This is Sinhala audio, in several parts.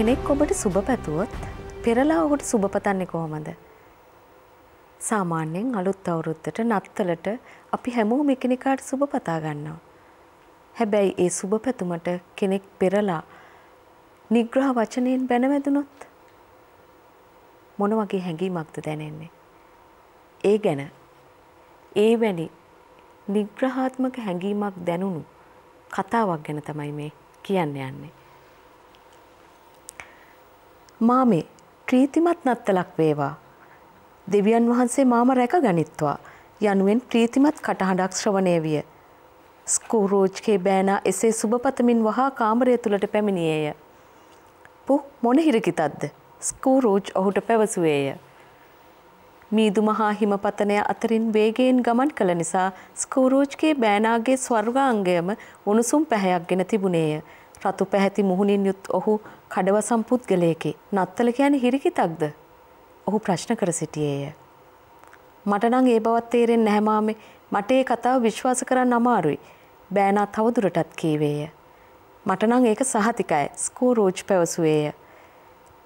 කෙනෙක් ඔබට සුබ පැතුවොත් පෙරලා ඔහුට සුබ පතන්නේ කොහොමද? සාමාන්‍යයෙන් අලුත් අවුරුද්දට නත්තලට අපි හැමෝම එකිනෙකාට සුබ පතා ගන්නවා. හැබැයි ඒ සුබ පැතුමට කෙනෙක් පෙරලා නිග්‍රහ වචනයෙන් බැනවැදුනොත් මොන වගේ හැඟීමක්ද දැනෙන්නේ? ඒ ගැන ඒ වැනි නිග්‍රහාත්මක හැඟීමක් දැනුණු කතාවක් ගැන තමයි මේ කියන්න යන්නේ. මා මේ ප්‍රීතිමත් නත්තලක් වේවා. දෙවියන් වහන්සේ මාම රැක ගනිත්වා. යනුවෙන් ප්‍රීතිමත් කටහඬක් ශ්‍රවණය විය. ස්කූරෝජ්ගේ බෑනා එසේ සුබපතමින් වහා කාමරය තුළට පැමිණියේය. පු මොන හිරකිතද්ද? ස්කූරෝජ් ඔහුට පැවසුවේය. මීදු මහා හිමපතනය අතරින් වේගයෙන් ගමන් කළ නිසා ස්කූරෝජ්ගේ බෑනාගේ ස්වර්ගාංගයම උණුසුම් පැහැයක් ගෙන තිබුණේය. රතු පැහැති මුහුණින් යුත් ඔහු කඩවසම් පුද්ගලයකි නත්තල කියන හිරිකිතක්ද ඔහු ප්‍රශ්න කර සිටියේය. මටනං ඒ බවත් තේරෙන් නැහැමාමේ මට ඒ කතාව විශ්වාස කරන්න අමාරුයි බෑනා තවදුරටත් කීවේය. මටනං ඒක සහතිකයි ස්කූ රෝජ් පැවසුවේය.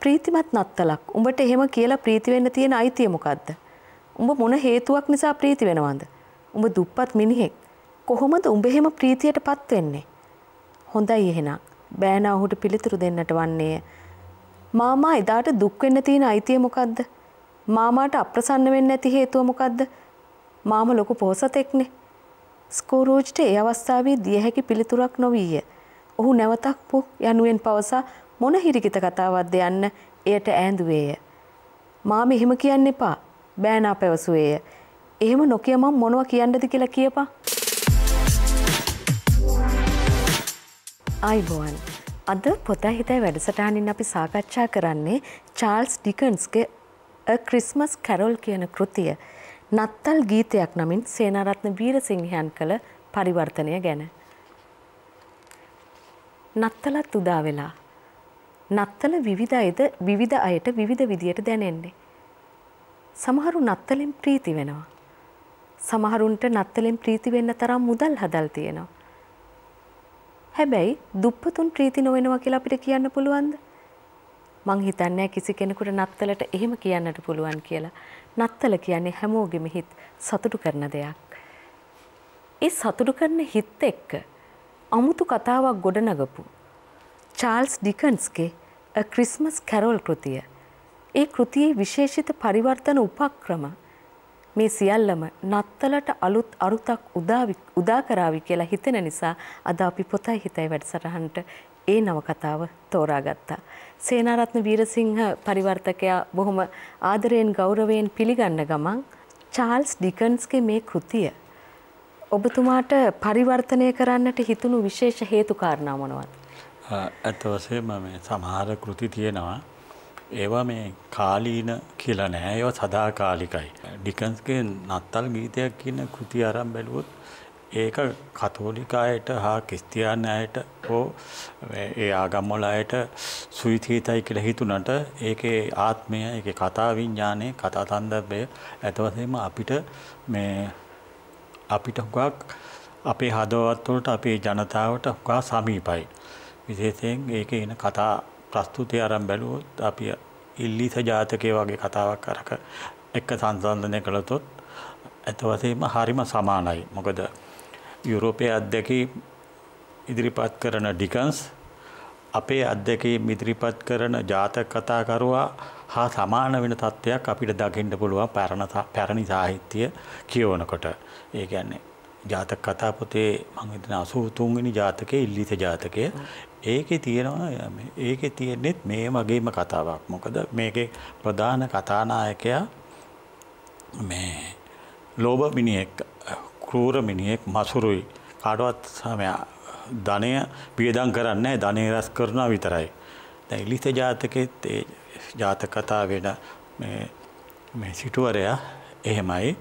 ප්‍රීතිමත් නත්තලක් උඹට එහෙම කියලා ප්‍රීතිවෙන්න තියෙන අයිතියමොකක්ද. උඹ මොන හේතුවක් නිසා ප්‍රීති වෙනවන්ද. උඹ දුප්පත් මිනිහෙක් කොහොමද උඹ එහෙම ප්‍රීතියට පත්වෙන්නේ. හොඳයි එහෙනම් බෑන ඔහුට පිළිතුරු දෙන්නට වන්නේය. මාමා එදාට දුක්වෙන්න තියෙන අයිතිය මොකක්ද. මාමාට අප්‍රසන්න වෙන්න ඇති හේතුව මොකක්ද. මාම ලොකු පෝසතෙක්නේ. ස්කෝරෝජ්ට ඒ අවස්ථාවේ දිය හැකි පිළිතුරක් නොවීය. ඔහු නැවතක් පු යනුවෙන් පවසා මොන හිරිකිත කතාවක්ද යන්න එයට ඇඳුවේය. මාම එහෙම කියන්න එපා බෑනා පැවසුවේය. එහෙම නොකිය මං මොනව කියන්නද කියලා කියපා. අයිබෝන් අද පොත හිතයි වැඩසටානින් අපි සාකච්ඡා කරන්නේ චාල්ස් ඩිකන්ස්ගේ ක්‍රිස්මස් කැරොල් කියන කෘතිය නත්තල් ගීතයක් නමින් සේනාරත්න වීරසිංහයන් කළ පරිවර්තනය ගැන. නත්තලත් උදා වෙලා. නත්තල විවිධ අයද විවිධ අයට විවිධ විදියට දැනෙන්නේ. සමහරු නත්තලෙන් ප්‍රීති වෙනවා. සමහරුන්ට නත්තලෙන් ප්‍රීති වෙන්න තරම් මුදල් හදල් තියෙනවා. හැබැයි දුප්පතුන් ප්‍රීති නොවෙනවා කියලා අපිට කියන්න පුළුවන්ද? මං හිතන්නේ කිසි කෙනෙකුට නත්තලට එහෙම කියන්නට පුළුවන් කියලා. නත්තල කියන්නේ හැමෝගෙම හිත සතුටු කරන දෙයක්. ඒ සතුටු කරන හිත එක්ක අමුතු කතාවක් ගොඩනගපු චාල්ස් ඩිකන්ස්ගේ A Christmas Carol කෘතිය. ඒ කෘතියේ විශේෂිත පරිවර්තන උපක්‍රම මේ සියල්ලම නත්තලට අලුත් අරුතක් උදා කරાવી කියලා හිතෙන නිසා අද අපි පොතයි හිතයි වැඩසටහනට ඒ නවකතාව තෝරාගත්තා. සේනාරත්න වීරසිංහ පරිවර්තකයා බොහොම ආදරයෙන් ගෞරවයෙන් පිළිගන්න ගමන් චාල්ස් ඩිකන්ස්ගේ මේ කෘතිය ඔබතුමාට පරිවර්තනය කරන්නට හිතුණු විශේෂ හේතු කාරණා මොනවද? ඇත්ත වශයෙන්ම මේ සමහර කෘති තියෙනවා ඒවා මේ කාලීන කියලා නෑ ඒව සදාකාලිකයි. ඩිකන්ස්ගේ නත්තල් ගීතයක් කියන කෘති අරම් බැලුවොත් ඒක කතෝලිකායට හා කිස්තියාන අයට හෝ ඒ ආගම්මොල අයට සුවිතීතයි කියල හිතුනට ඒකේ ආත්මය එක කතා විඤ්ඥානය කතා තන්දර්භය ඇතවසම අපිට මේ අපිට හුගක් අපේ හදවත්වලට අපේ ජනතාවට හුකා සමීපයි. විශේෂයෙන් ඒක එන කතා ප්‍රස්තුතිය අරම් බැලුවොත් අපි ඉල්ලිස ජාතකය වගේ කතාවක් අරක එක්ක සංසන්ධනය කළතොත් ඇතවසේම හරිම සමානයි. මොකද යුරෝපය අත්දැකී ඉදිරිපත් කරන ඩිකන්ස් අපේ අත්දැකීම් ඉදිරිපත් කරන ජාතක කතාකරුවා හා සමාන වෙන තත්ත්වයක් අපිට දකිින්ට පුළුවන් පැරණ පැරණි සාහිත්‍යය කියවනකොට ඒ ගැන්නේ ජාතක කතා පොතේ මං හිතන 83 වෙනි ජාතකයේ ඉල්ලිත ජාතකය ඒකේ තියෙනවා ඒකේ තියෙන්නේත් මේ වගේම කතාවක්. මොකද මේකේ ප්‍රධාන කතානායකයා මේ ලෝභ මිනිහෙක් ක්‍රූර මිනිහෙක් මසුරුයි කාටවත් ධනය පියදම් කරන්නේ ධනය රැස් කරනවා විතරයි. දැන් ඉලිත ජාතකෙත් ඒ ජාතක කතා වෙන මේ මේ සිටුවරයා එහෙමයි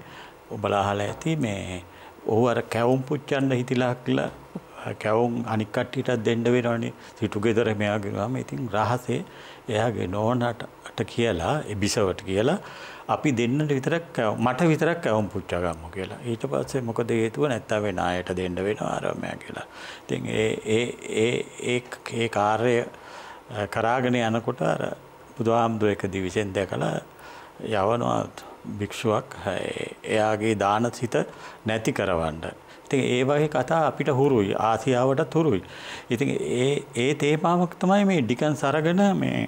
ඔබලා අහලා ඇති මේ ඔහු අර කැවුම් පුච්චන්න හිතිලා කියලා කැවුම් අනිකට්ටිටත් දෙන්න වෙනවනේ සිටුගෙදර මෙයාගෙනවාම ඉතින් රහසේ එයාගේ නෝනට කියලා එබිසවට කියලා අපි දෙන්නට විතරක් මට විතරක් කැවුම් පුච්චාගම්ම කියලා ඊට පස්සේ මොකද හේතුව නැත්තා වෙන අයට දෙන්න වෙන ආරමය කියලා ඉතින් ඒ කාර්ය කරාගෙන යනකොට අර බුදුහාමුදුර එක දිවිසෙන් දැකලා යවනවා භික්ෂුවක් එයාගේ දානසිත නැති කරවන්න. ඉතින් ඒ වගේ කතා අපිට හුරුයි ආසියාවට හුරුයි. ඉතින් ඒ ඒ තේමාවක් තමයි මේ ඩිකන් සරගෙන මේ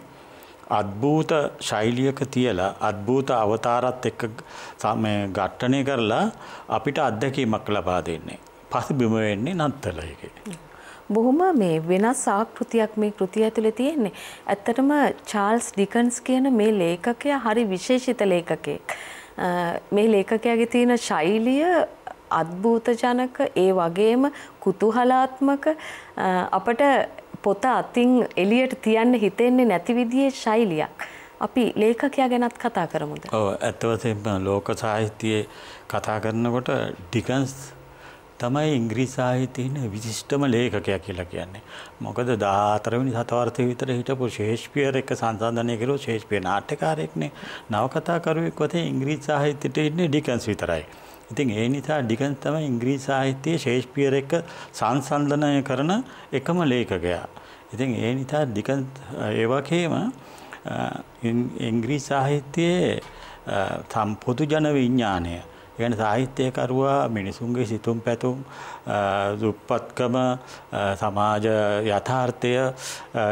අද්භූත ශෛලියක තියලා අද්භූත අවතාරත් එක්ක ඝට්ටනය කරලා අපිට අත්දැකීමක් ලබා දෙන්නේ. පසුබිම වෙන්නේ නත්තලයකේ. බොහොම මේ වෙනස් ආකෘතියක් මේ කෘතිය ඇතුලේ තියෙන්නේ. ඇත්තටම චාල්ස් ඩිකන්ස් කියන මේ ලේඛකයා හරි විශේෂිත ලේඛකෙක්. මේ ලේඛකයාගේ තියෙන ශෛලිය අද්භූත ජනක ඒ වගේම කුතුහලාත්මක අපට පොත අතින් එළියට තියන්න හිතෙන්නේ නැති විදිහේ ශෛලියක්. අපි ලේඛකයා ගැනත් කතා කරමුද? ඔව් ඇත්ත වශයෙන්ම ලෝක සාහිත්‍යයේ කතා කරනකොට ඩිකන්ස් තමයි ඉංග්‍රී සාහිතයන විශිෂ්ටම ලේඛකයක් කියලා කියන්නේ. මොකද දාතරවනි සතවර්ථය විතර හිටපු ශේෂ්පියර එක සංසන්ධනය කරු ශේෂ්පිය නාට්‍යකාරයෙක්නේ නවකතාකරුවෙක් වතේ ඉංග්‍රීස් සාහිත්‍යයට ඉන්නේ ඩිකන්ස් විතරයි. ඉතින් ඒ නිසා ඩිකන්ස් තමයි ඉංග්‍රී සාහිත්‍යයේ ශේෂ්පියර එක සංසන්ධනය කරන එකම ලේඛකයා. ඉතින් ඒ නිසා ඩිකන් ඒ වගේම ඉංග්‍රී සාහිත්‍යයේ සම්පොදු ජන විඥානය ගැන සාහිත්‍යකරුවා මිනිසුන්ගේ සිතුම් පැතුම් දුප්පත්කම සමාජ යථාර්ථය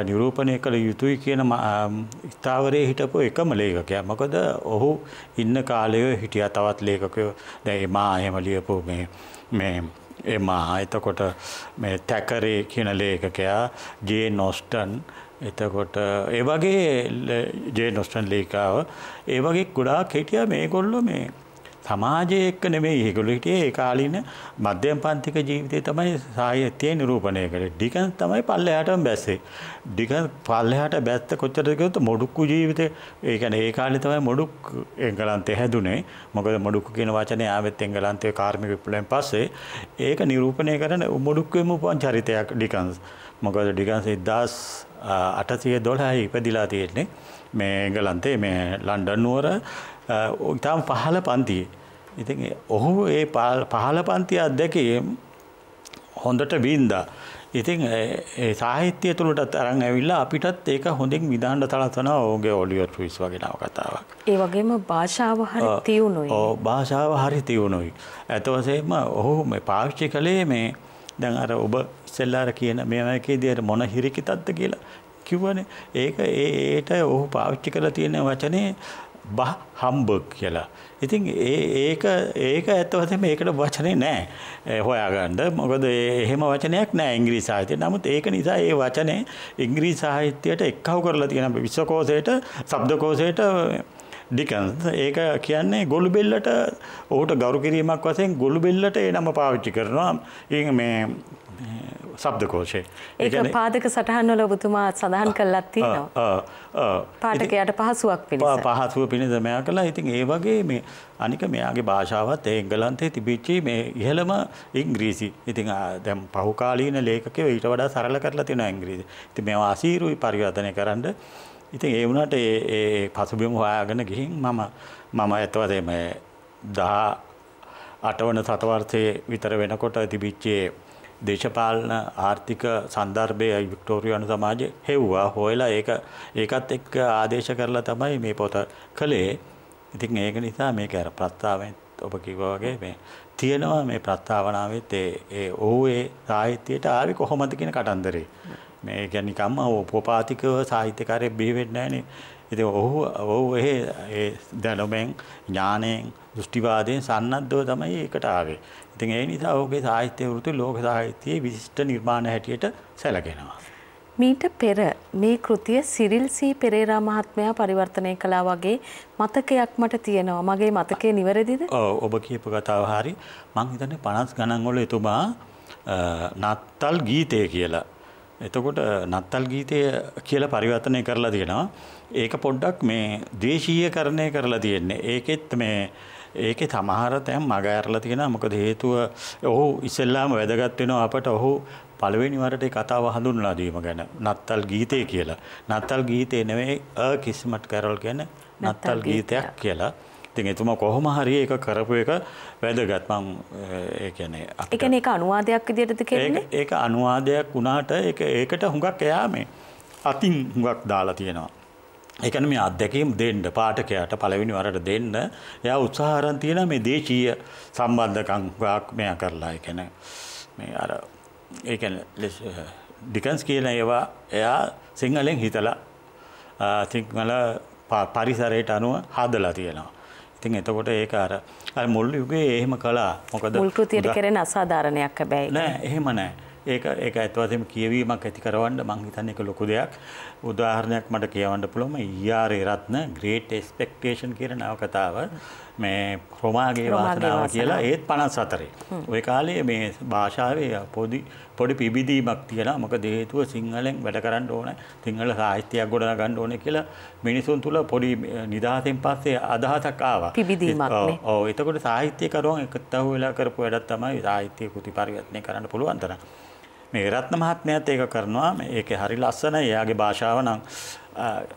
නිරූපණය කළ යුතුයි කියන ස්ථාවරයේ හිටපු එකම ලේකකය මොකද ඔහු ඉන්න කාලය හිටිය තවත් ලේකකයෝ දැයි මා එහෙම ලියපු මේ මේ එමා එතකොට මේ තැකරේ කියන ලේකකයා ජේ නොස්ටන් එතකොට ඒ වගේ ජේ නොස්ටන් ලේකාව ඒ වගේ ගොඩාක් හිටිය මේගොල්ලො මේ සමාජය එක්ක නෙමෙයි ඒගොල්ලෝ හිටියේ ඒ කාලින මධ්‍යම පන්තික ජීවිතේ තමයි සාහිත්‍යයේ නිරූපණය කළේ. ඩිකන් තමයි පල්ලෙහාටම බැස්සේ. ඩිකන් පල්ලෙහාට බැස්ත කොච්චරද කිව්වොත් මොඩුක්කු ජීවිතේ ඒ කියන්නේ ඒ කාලේ තමයි මොඩුක් එංගලන්තේ හැදුනේ. මොකද මොඩුක්කු කියන වචනේ ආවෙත් එංගලන්තයේ කාර්මික විප්ලවයෙන් පස්සේ ඒක නිරූපණය කරන මොඩුක්කුවෙම උපන් චරිතයක් ඩිකන්ස්. මොකද ඩිකන්ස් 1812 ඉපදිලා තියෙන්නේ. මේ එංගලන්තේ මේ ලන්ඩන් නුවර ඉතාම පහළ පන්තියේ. ඉතින් ඔහු ඒ පහළ පන්ති අත්දැකීම් හොඳට බින්දා. ඉතින් සාහිත්‍යය තුළටත් අරන් ඇවිල්ලා අපිටත් ඒක හොඳින් විධාන්ඩ තලත්වන ඔගේ ඔලියොට් විස් වගෙනාව කතාවක්. ඒ වගේම භාෂාව හරි තියුණුයි. භාෂාව හරි තියුණුයි. ඇතවසේම ඔහු පාවිච්චි කළේ මේ දැන් අර ඔබ සෙල්ලාර කියන මේකේ දයට මොන හිරිකි තත්ත කියලා කිව්වන ඒක ඒට ඔහු පාවිච්චි කළ තියෙන වචනේ බහ හම්බක් කියලා. ඉතින් ඒක ඒක ඇත්තවතම ඒකට වචනේ නෑ හොයාගන්න මොකද එහෙම වචනයක් නෑ ඉංග්‍රී සාහිත්‍යය නමුත් ඒක නිසා ඒ වචනේ ඉංග්‍රී සාහිත්‍යයට එක්කව කරලා තියෙන විශ්වකෝසයට සබ්දකෝසයට ඩිකන්ස් ඒක කියන්නේ ගොළුබෙල්ලට ඔහුට ගෞරු කිරීමක් වසයෙන් ගොළුබෙල්ලට ඒ නම පාවිච්චි කරනවා ඒ මේ සබ්දකෝෂය ඒක පාදක සටහන්වල ඔබතුමා සඳහන් කල්ලත් තියෙනවා පාටකයට පහසුවක් පිණිස පහසුව පිණිස මෙයා කළා ඉතින් ඒ වගේ මේ අනික මෙයාගේ භාෂාවත් ඒ එංගලන්තේ තිබිච්චි මේ ඉහළම ඉංග්‍රීසි ඉතින් දැන් පහුකාලීන ලේඛකයෝ ඊට වඩා සරල කරලා තියෙනවා ඉංග්‍රීසි ඉතින් මේවා අසීරුයි පරිවර්තනය කරන්න ඉතින් ඒ වුණාට ඒ පසුබිම හොයාගෙන ගිහින් මම මම ඇත්තවදේ මේ දා අටවන සතවර්ෂයේ විතර වෙනකොට තිබිච්චේ දේශපාලන ආර්ථික සන්දර්භය වික්ටෝරියානු සමාජය හෙව්වා හොයලා ඒක ඒකත් එක්ක ආදේශ කරලා තමයි මේ පොත කළේ. ඉතින් ඒක නිසා මේක අර ප්‍රස්තාවෙන් ඔබ කිව්වා වගේ මේ තියෙනවා මේ ප්‍රස්තාවනාවෙත් ඒ ඒ ඔහු ඒ සාහිත්‍යයට ආවේ කොහොමද කියන කතන්දරේ. මේ ගැනිකම්ම ඕපෝපාතිකව සාහිත්‍යකාරය බිහිවෙන්නෑනේ ඉති ඔහු ඔහු එහ ඒ දැනුමෙන් ඥානයෙන් දෘෂ්ටිවාදයෙන් සන්නද්ධව තමයි ඒකට ආවේ. ඉතින් ඒ නිසා ඔහුගේ සාහිත්‍ය වෘත්ති ලෝක සාහිත්‍යයේ විශිෂ්ට නිර්මාණ හැටියට සැලකෙනවා. මීට පෙර මේ කෘතිය සිරිල් සී පෙරේරා මහත්මයා පරිවර්තනය කළා වගේ මතකයක් මට තියෙනවා. මගේ මතකය නිවැරදිද? ඔව් ඔබ කියපු කතාව හරි. මං හිතන්නේ 50 ගණන් වල එතුමා නත්තල් ගීතය කියලා එතකොට නත්තල් ගීතය කියලා පරිවර්තනය කරලා තියෙනවා. ඒක පොඩ්ඩක් මේ දේශීයකරණය කරලා තියෙන්නේ. ඒකෙත් මේ ඒකේ සමහර තැන් මග ඇරලා තියෙනවා. මොකද හේතුව ඔහු ඉස්සෙල්ලාම වැදගත් වෙනවා අපට ඔහු පළවෙනි වරට ඒ කතාව හඳුන්වලා දීම ගැන. නත්තල් ගීතය කියලා. නත්තල් ගීතේ නෙවෙයි අ කිස්මට් කැරල් කියන්නේ නත්තල් ගීතයක් කියලා. ඉතින් එතුමා කොහොම හරි ඒක කරපු එක වැදගත් මං ඒ කියන්නේ ඒ කියන්නේ ඒක අනුවාදයක් විදියටද කියන්නේ ඒක අනුවාදයක් වුණාට ඒක ඒකට හුඟක් එයා මේ අතින් හුඟක් දාලා තියෙනවා ඒ කියන්නේ මේ අත්දැකීම් දෙන්න පාඨකයාට පළවෙනි වරට දෙන්න එයා උත්සාහ අරන් තියෙනවා මේ දේශීය සම්බන්ධකම් හුඟක් මෙයා කරලා ඒ කියන්නේ මේ අර ඒ කියන්නේ ඩිකන්ස් කියන ඒවා එයා සිංහලෙන් හිතලා සිංහල පරිසරයට අනුව හදලා තියෙනවා ඉතින් එතකොට ඒක අර අර මුල් යුගයේ එහෙම කළා මොකද මුල් කෘතියට කරන අසාධාරණයක් හැබැයි නෑ එහෙම නෑ ඒක ඒක ඇත්තවසම කියවීමක් ඇති කරවන්න මං හිතන්නේ ඒක ලොකු දෙයක්. උදාහරණයක් මට කියවන්න පුළුවන් ඊආර් රත්න ග්‍රේට් එක්ස්පෙක්ටේෂන් කියන නවකතාව මේ ප්‍රමාගේ වාසනාව කියලා ඒත් පනස් අතරේ. ඔය කාලේ මේ භාෂාවේ පොදි පොඩි පිබිදීමක් තියලා මොක දේතුව සිංහලෙන් වැඩ කරන්න ඕන සිංහල සාහිත්‍යයක් ගොඩ ගන්න ඕන කියලා මිනිසුන් තුළ පොඩි නිදහසෙන් පස්සේ අදහසක් ආවා. පිබිදීමක් නේ. ඔව් එතකොට සාහිත්‍යකරුවන් එකතු වෙලා කරපු වැඩක් තමයි සාහිත්‍ය කෘති පරිවර්තනය කරන්න පුළුවන් තරම්. මේ රත්න මහත්මයත් ඒක කරනවා ඒක හරි ලස්සන එයාගේ භාෂාව නම්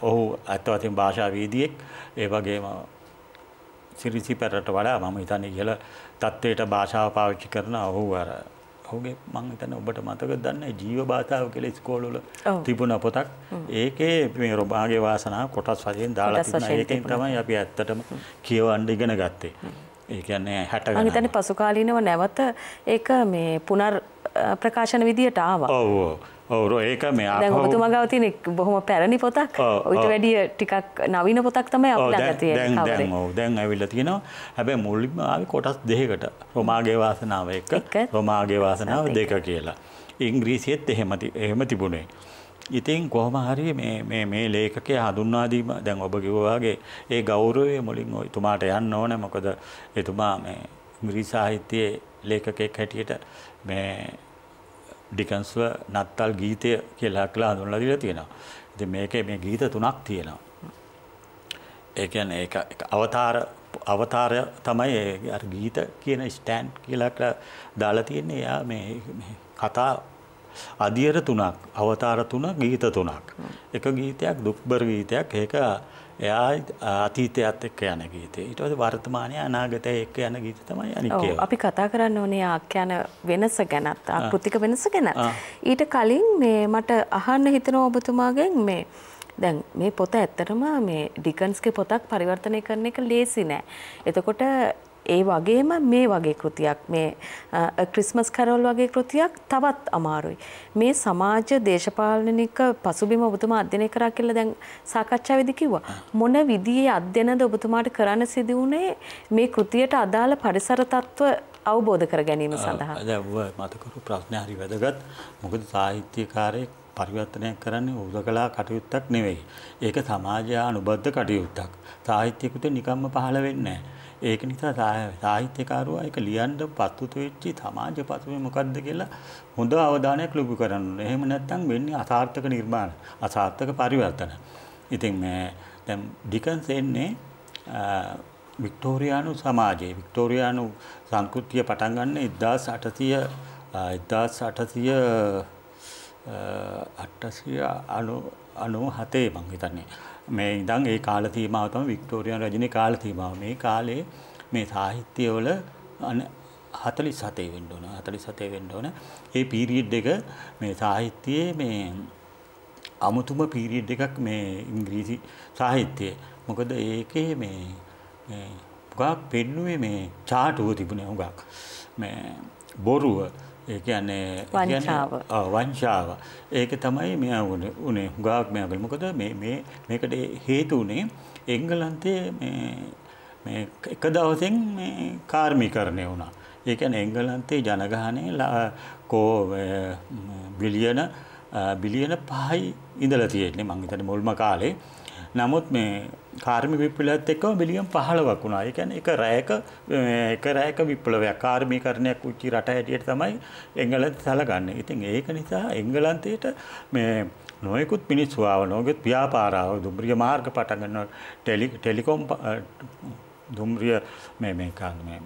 ඔහු ඇත්තවතින් භාෂා වීදියෙක් ඒ වගේම සිරිසි පැරට වඩා මම හිතන්නේ ඉහළ තත්ත්වයට භාෂාව පාවිච්චි කරන ඔහු අර ඔහුගේ මං හිතන්නේ ඔබට මතක දන්නේ ජීව භාෂාව කියලා ඉස්කෝලවල තිබුණ පොතක් ඒකේ මේ රොබාගේ වාසනාව කොටස් වශයෙන් දාලා තිබුණා ඒකෙන් තමයි අපි ඇත්තටම කියවන්න ඉගෙන ගත්තේ ඒ කියන්නේ 60 ගණන් මං හිතන්නේ පසුකාලීනව නැවත ඒක මේ පුනර් ප්‍රකාශන විදියට ආවා ඔව් ඔව් ඔවුරු ඒක මේ ඔබතුම ගවතින බොහොම පැරණි පොතක් ඔයිට වැඩිය ටිකක් නවින පොතක් තමයි අපලගතිය දැන් ඇවිල්ල තියෙනවා හැබැ මුල්ලිම කොටස් දෙහකට රොමාගේ වාසනාව එක රොමාගේ වාසනාව දෙක කියලා. ඉංග්‍රීසියත් එහෙමති එහෙම තිබුණේ. ඉතින් කොහොම හරි මේ ලේකක හඳුන්වාදීම දැන් ඔබ කිවවාගේ ඒ ගෞරවය මුලින් තුමාට යන්න ඕන මොකද එතුමා ඉංග්‍රී සාහිත්‍යයේ ලේකකෙක් හැටියට මේ ඩිකන්ස්ව නත්තල් ගීතය කියලා කලා හඳුන්ලා දීලා තියෙනවා. ඉතින් මේකේ මේ ගීත තුනක් තියෙනවා. ඒ කියන්නේ ඒක අවතාර අවතාර තමයි අර ගීත කියන ස්ටෑන්ඩ් කියලා දාලා තියෙන්නේ. එයා මේ කතා අදියර තුනක් අවතාර තුන ගීත තුනක්. එක ගීතයක් දුක්බර ගීතයක් ඒක එයා අතීතයත් එක්ක යන ගීතේ ඊටවද වර්තමානය අනාගතය එක්ක යන ගීත තමයි අනිකේ අපි කතා කරන්න ඕනේ ආඛ්‍යාන වෙනස ගැනත් ආකෘතික වෙනස ගැන ඊට කලින් මේ මට අහන්න හිතෙන ඔබතුමාගෙන් මේ දැන් මේ පොත ඇත්තටම මේ ඩිකන්ස්ගේ පොතක් පරිවර්තනය කරන එක ලේසි නෑ. එතකොට ඒ වගේම මේ වගේ කෘතියක් මේ ක්‍රිස්මස් කැරල් වගේ කෘතියක් තවත් අමාරුයි. මේ සමාජ දේශපාලනික පසුබිම ඔබතුමා අධ්‍යයනය කරා කියලා දැන් සාකච්ඡාවේදී කිව්වා. මොන විදිහේ අධ්‍යයනද ඔබතුමාට කරන්න සිදු වුණේ මේ කෘතියට අදාළ පරිසර තත්ත්ව අවබෝධ කර ගැනීම සඳහා. දැන් මතකරු ප්‍රශ්නේ හරි වැදගත්. මොකද සාහිත්‍යකාරයෙක් පරිවර්තනය කරන්නේ උදකලා කටයුත්තක් නෙවෙයි. ඒක සමාජය අනුබද්ධ කටයුත්තක්. සාහිත්‍යකුත නිකම්ම පහළ වෙන්නේ නැහැ. ඒක නිසා සාහිත්‍යකාරවා එක ලියන්ඩ පත්තුතු වෙච්චි සමාජ පසුවේ මොකක්ද කියලා හොඳ අවධානයක් ලොබු කරන්න එහෙම නැත්තං වෙන්නේ අසාර්ථක නිර්මාණ අසාර්ථක පරිවර්තන. ඉතින් මේ දැම් ඩිකන්ස් එන්නේ වික්ටෝරයානු සමාජයේ වික්ටෝරයානු සංකෘතිය පටන්ගන්න ඉදදාස් අටතිය ඉදදාස් අටතිය අට්ටසිය අනු අනු හතේ මංහිතන්නේ මේ ඉඳන් ඒ කාල සීමාව තමයි වික්ටෝරියානු රජුගේ කාල සීමාව. මේ කාලේ මේ සාහිත්‍යවල 47 වෙන්න ඕන 47 වෙන්න ඕන. ඒ පීරියඩ් එක මේ සාහිත්‍යයේ මේ අමුතුම පීරියඩ් එකක් මේ ඉංග්‍රීසි සාහිත්‍යයේ. මොකද ඒකේ මේ ගොඩක් පෙන්නුවේ මේ චාටුව තිබුණේ හුඟක්. මේ බොරුව ඒ කියන්නේ වංචාව. ඔව් වංචාව. ඒක තමයි මෙයා උනේ හුඟක් මෙයා කළේ. මොකද මේ මේ මේකට හේතු උනේ එංගලන්තයේ මේ මේ එක දවසෙන් මේ කාර්මීකරණය වුණා. ඒ කියන්නේ එංගලන්තයේ ජනගහනය කෝ බිලියන බිලියන 5යි ඉඳලා තියෙන්නේ මං හිතන්නේ මුල්ම කාලේ. නමුත් මේ කාර්මි විප්ලවයත් එක්කම බිලියන් 15ක් වුණා. ඒ කියන්නේ එක රැයක එක රැයක විප්ලවයක් කාර්මීකරණයක් උච්චි රට හැටියට තමයි එංගලන්තය සැලකන්නේ. ඉතින් ඒක නිසා එංගලන්තයට මේ නොයෙකුත් මිනිස්සු ආව නොයෙකුත් ව්‍යාපාරාව දුම්රිය මාර්ග පටන් ගන්න ටෙලි ටෙලිකොම් දුම්රිය මේ මේ කාන් මේ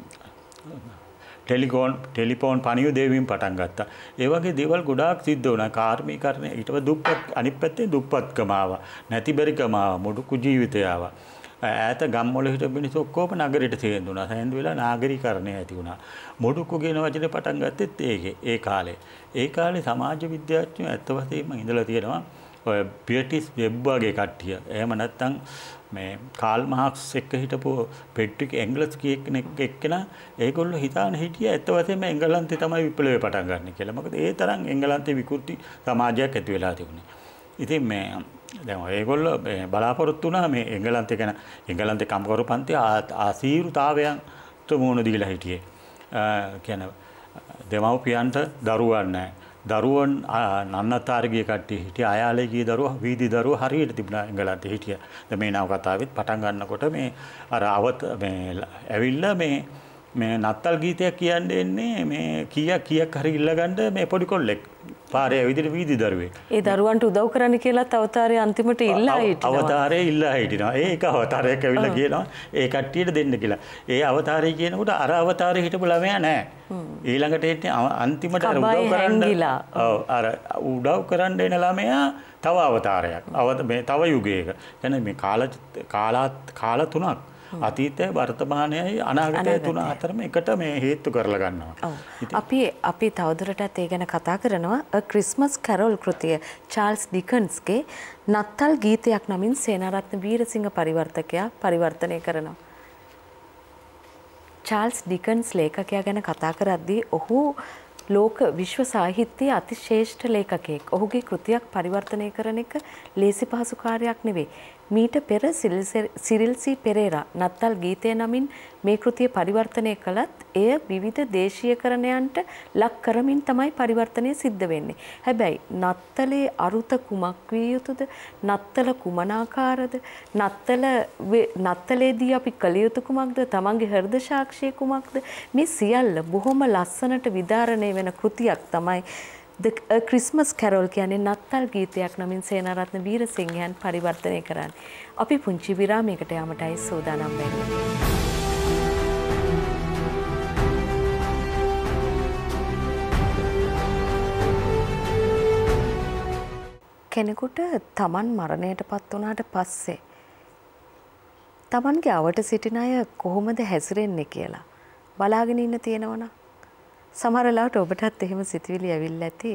ටෙලිකෝන් ටෙලිපෝන් පනියු දේවීම් පටන් ගත්තා. ඒවගේ දෙවල් ගොඩාක් සිද්ධ වන කාර්මී කරණය ඉටව දුප්පත් අනිපත්තේ දුප්පත්කමාව නැතිබරිකමාව මොඩුකු ජීවිතයාව. ඇත ගම්මොල හිට මිනිස් ඔක්කෝම නගරයට තේරුණා. හැඳ වෙලා නාගරිකරණය ඇති වුණා. මොඩුකු කියන වචනේ පටන් ගත්තෙත් ඒකේ ඒ කාලේ. ඒ කාලේ සමාජ විද්‍යාඥයෝ ඇත්ත වශයෙන්ම ඉඳලා තියෙනවා ඔය පියටිස් වෙබ් වගේ කට්ටිය. එහෙම නැත්නම් මේ කාල් මහක්ස් එක්ක හිටපු පෙට්ටික් එංගලස් කියෙක් එක්කෙන ඒගොල්ල හිතාන හිටිය ඇත්තවසේම එංගලන්තේ තමයි විප්ලවය පටන් ගන්න කියලා. මොකද ඒ තරම් එංගලන්තේ විකෘති සමාජයක් ඇති වෙලා තිබුණේ. ඉතින් මේ දැන් ඒගොල්ල බලාපොරොත්තු වුණා මේ එංගලන්තේ ගැන එංගලන්තේ කම්කරු පන්ති ආසීරුතාවයන් තුමුණ දීලා හිටියේ. කියන දෙමව්පියන්ට දරුවන් නැහැ. දරුවන් නන්නත්තාරගේ කට්ටි හිටිය අයාලගේ දරුව වීදි දරුව හරියට තිබුණ එංගලන්ත හිටිය ද මේ නව කතාවත් පටන් ගන්නකොට මේ අර අවත් ඇවිල්ල මේ මේ නත්තල් ගීතයක් කියන්න එන්නේ මේ කිය කියක් හරි ඉල්ලගන්න මේ පොඩිකොල්ලෙක් පාරය විදිට වීදි දරුවේ. ඒ දරුවන්ට උදව් කරන්න කියලා අවතාරය අන්තිමට ඉල්ලා හිට අවතාරය ඉල්ලා හිටිනවා ඒක අවතාරය කැවිල්ල කියනවා ඒ කට්ටියට දෙන්න කියලා. ඒ අවතාරය කියනකට අර අවතාරය හිටපු ළමයා නෑ. ඊළඟට එට අන්තිමට උදව් කරන්න අර උඩව් කරන්න එන ළමයා තව අවතාරයක් අව තව යුගයක ගැන මේ කාලා තුනක් අතීතය වර්තමානයයි අනාගතය තුන අතරම එකට මේ හේත්තු කරලා ගන්නවා. අපි අපි තවදුරටත් ඒ ගැන කතා කරනවා ක්‍රිස්මස් කැරොල් කෘතිය චාල්ස් ඩිකන්ස්ගේ නත්තල් ගීතයක් නමින් සේනාරත්න වීරසිංහ පරිවර්තකයා පරිවර්තනය කරනවා. චාල්ස් ඩිකන්ස් ලේඛකයා ගැන කතා කරද්දී ඔහු ලෝක විශ්ව සාහිත්‍යයේ අතිශේෂ්ඨ ලේඛකයෙක්. ඔහුගේ කෘතියක් පරිවර්තනය කරන එක ලේසි පහසු කාර්යයක් නෙවෙයි. මීට පෙර සිරිල්සී පෙරේරා නත්තල් ගීතය නමින් මේ කෘතිය පරිවර්තනය කළත් එය විවිධ දේශීයකරණයන්ට ලක් කරමින් තමයි පරිවර්තනය සිද්ධ වෙන්නේ. හැබැයි නත්තලේ අරුත කුමක් විය යුතුද? නත්තල කුමනාකාරද? නත්තල නත්තලේදී අපි කළ යුතු කුමක්ද? තමන්ගේ හෘද සාක්ෂිය කුමක්ද? මේ සියල්ල බොහොම ලස්සනට විදාරණය වෙන කෘතියක් තමයි ක්‍රිස්මස් කැරෝල් කියන්නේ නත්තල් ගීතයක් නමින් සේනාරත්න වීරසිංහයන් පරිවර්තනය කරන්න. අපි පුංචි විරාමයකට යාමටයි සූදානම් වෙන්නේ. කෙනෙකුට තමන් මරණයට පත් වනාට පස්සේ. තමන්ගේ අවට සිටින අය කොහොමද හැසිරෙන්නේ කියලා. බලාගෙන ඉන්න තියෙනවනම්. සමහරලාට ඔබටත් එහෙම සිතුවිලි ඇවිල්ලා ඇති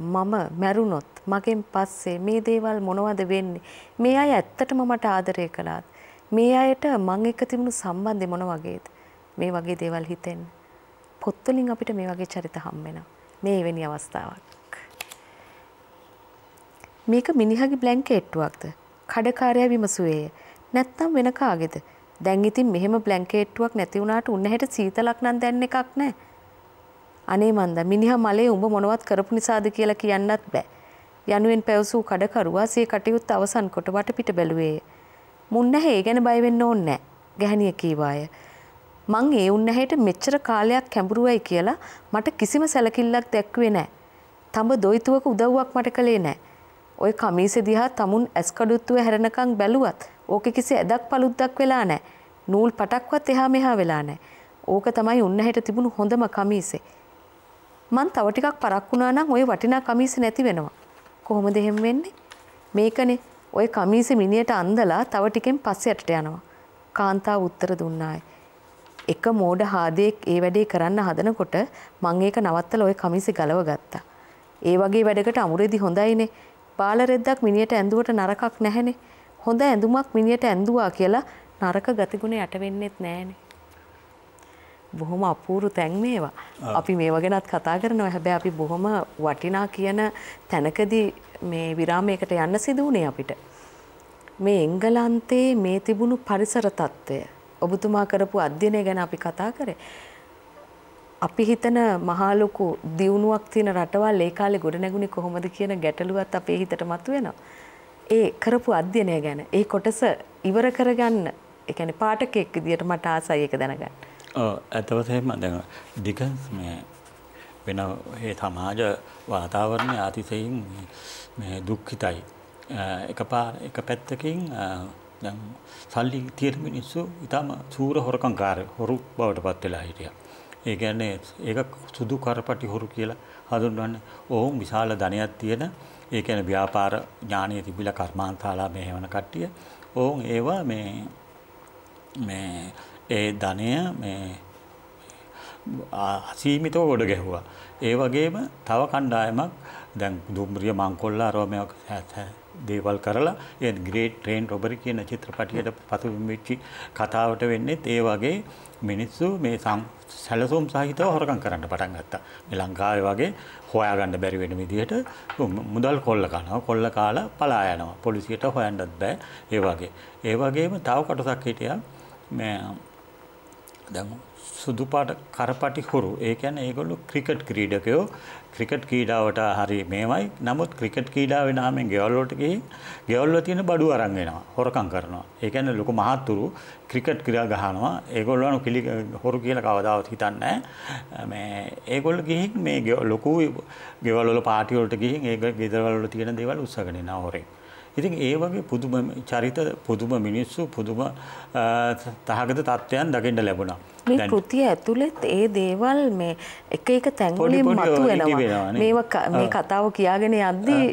මම මැරුණොත් මගෙන් පස්සේ මේ දේවල් මොනවද වෙන්නේ මේ අය ඇත්තටම මට ආදරය කළාත් මේ අයට මං එක්ක තිබුණු සම්බන්ධය මොන වගේද මේ වගේ දේවල් හිතෙන්න පොත්වලින් අපිට මේ වගේ චරිත හම්බෙනවා මේ එවැනි අවස්ථාවක් මේක මිනිහගේ බ්ලැන්කේට්ටුවක්ද කඩකාරයා විමසුවේය නැත්තම් වෙන කාගේද දැන් ඉතින් මෙහෙම බ්ලැන්කේට්ටුවක් නැති වුණාට උන්නහෙට සීතලක් නම් දැන් එකක් නැහැ අනේ මන්ද මිනිහා මලේ උඹ මොනවත් කරපු නිසාද කියලා කියන්නත් බෑ. යනුවෙන් පැවසූ කඩකරුවා සිය කටයුත්ත අවසන් කොට වටපිට බැලුවේ. මුන්නැහේ ඒ ගැන බය වෙන්න ඕනේ නෑ. ගැහණිය කීවාය. මං ඒ උන්නැහැට මෙච්චර කාලයක් කැඹුරුවයි කියලා මට කිසිම සැලකිල්ලක් දැක්ුවේ නෑ. තඹ දොයිතුවක උදව්වක් මට කළේ නෑ. ඔය කමීසෙ දිහා tamun ඇස්කඩුත්තුව හැරෙනකන් බැලුවත් ඕකේ කිසි ඇදක් පළුද්දක් වෙලා නෑ. නූල් පටක්වත් එහා මෙහා වෙලා නෑ. ඕක තමයි උන්නැහැට තිබුණු හොඳම කමීසෙ. මං තව ටිකක් පරක් වුණා නම් ওই වටිනා කමීස නැති වෙනවා. කොහොමද එහෙම වෙන්නේ? මේකනේ ওই කමීස මිනියට අන්දලා තව ටිකෙන් පස්සෙට යනවා. කාන්තාව උත්තර දුන්නාය. එක මෝඩ හාදෙක් ඒ වැඩේ කරන්න හදනකොට මං ඒක නවත්තලා ওই කමීස ගලව ගත්තා. ඒ වගේ වැඩකට අමුරේදි හොඳයිනේ. බාල රෙද්දක් මිනියට ඇඳුවට නරකක් නැහැනේ. හොඳ ඇඳුමක් මිනියට ඇඳුවා කියලා නරක ගතිගුණ යට වෙන්නෙත් නැහැනේ. බොහොම අපූරු තැන් මේවා. අපි මේ වගෙනත් කතා කරනවා හැබැ අපි බොහොම වටිනා කියන තැනකදී මේ විරාමයකට යන්න සිදුවනේ අපිට. මේ එංගලන්තයේ මේ තිබුණු පරිසර තත්ත්වය. ඔබතුමා කරපු අධ්‍යනය ගැන අපි කතා කරේ. අපි හිතන මහාලොකු දියුණුවක් තියෙන රටවල් ඒ කාලේ ගොඩනැගුණේ කොහොමද කියන ගැටලුවත් අපේ හිතට මතුවෙනවා. ඒ කරපු අධ්‍යයනය ගැන ඒ කොටස ඉවර කරගන්න, ඒ කියන්නේ පාඨකෙක් විදියට මට ආසයි ඒක දැනගන්න. ඇතවසයම දැ ඩිකන්ස් මේ වෙන ඒ සමාජ වාතාවරණය අතිසයින් මේ දුක්ඛිතයි. එක පා එක පැත්තකින් සල්ලි තියෙන මිනිස්සු ඉතාම සූර හොරකං කාර හොරු බවට පත් වෙලා හිටිය. ඒ ගැන්නේ ඒක සුදු කරපටි හොරු කියලා හඳුන්වන්න ඔවුන් විශාල ධනයක් තියෙන ඒ ගැන ව්‍යාපාර ඥානය තිබිල කර්මාන්තාලා මේ වන කට්ටිය ඔවුන් ඒවා මේ ඒ ධනය මේ අසීමිතව ගොඩ ගැහුවා. ඒ වගේම තව කණ්ඩායමක් දැන් දුම්රිය මංකොල්ලා අරෝමයක් දේවල් කරලා ඒ ග්‍රේට් ට්‍රේන් රොබරි කියන චිත්‍රපටියට පසුබිම්විච්චි කතාවට වෙන්නෙත් ඒ වගේ මිනිස්සු මේ සැලසුම් සහිතව හොරකම් කරන්න පටන් ගත්තා. මේ ලංකාවේ වගේ හොයාගන්න බැරි වෙන විදිහට මුදල් කොල්ල කනවා. කොල්ල කාලා පලා යනවා. පොලිසියට හොයන්නත් බෑ. ඒ වගේ. ඒ වගේම තව කොටසක් හිටියා මේ දැන් සුදුපාට කරපටි හුරු ඒ කියන්නේ ඒගොල්ලෝ ක්‍රිකට් ක්‍රීඩකයෝ ක්‍රිකට් ක්‍රීඩාවට හරි මේවයි නමුත් ක්‍රිකට් ක්‍රීඩාවේ නාමයෙන් ගෙවල් වලට ගිහින් ගෙවල් වල තියෙන බඩු අරන් එනවා හොරකම් කරනවා ඒ කියන්නේ ලොකු මහත්තුරු ක්‍රිකට් ක්‍රීඩා ගහනවා ඒගොල්ලෝ කිලි හොරු කියලා කවදාවත් හිතන්නේ නැහැ මේ ඒගොල්ලෝ ගිහින් මේ ලොකු ගෙවල් වල පාටි වලට ගිහින් ඒ ගෙදර වල තියෙන දේවල් උස්සගෙන එනවා හොරේ ඉතින් ඒ වගේ පුදුම චරිත පුදුම මිනිස්සු පුදුම තහගත තත්ත්වයන් දකිට ලැබුණා. මේ කෘතිය ඇතුළෙත් ඒ දේවල් මේ එක එක තැන්වලින් මතු වෙනවා මේ කතාව කියාගෙන යද්දී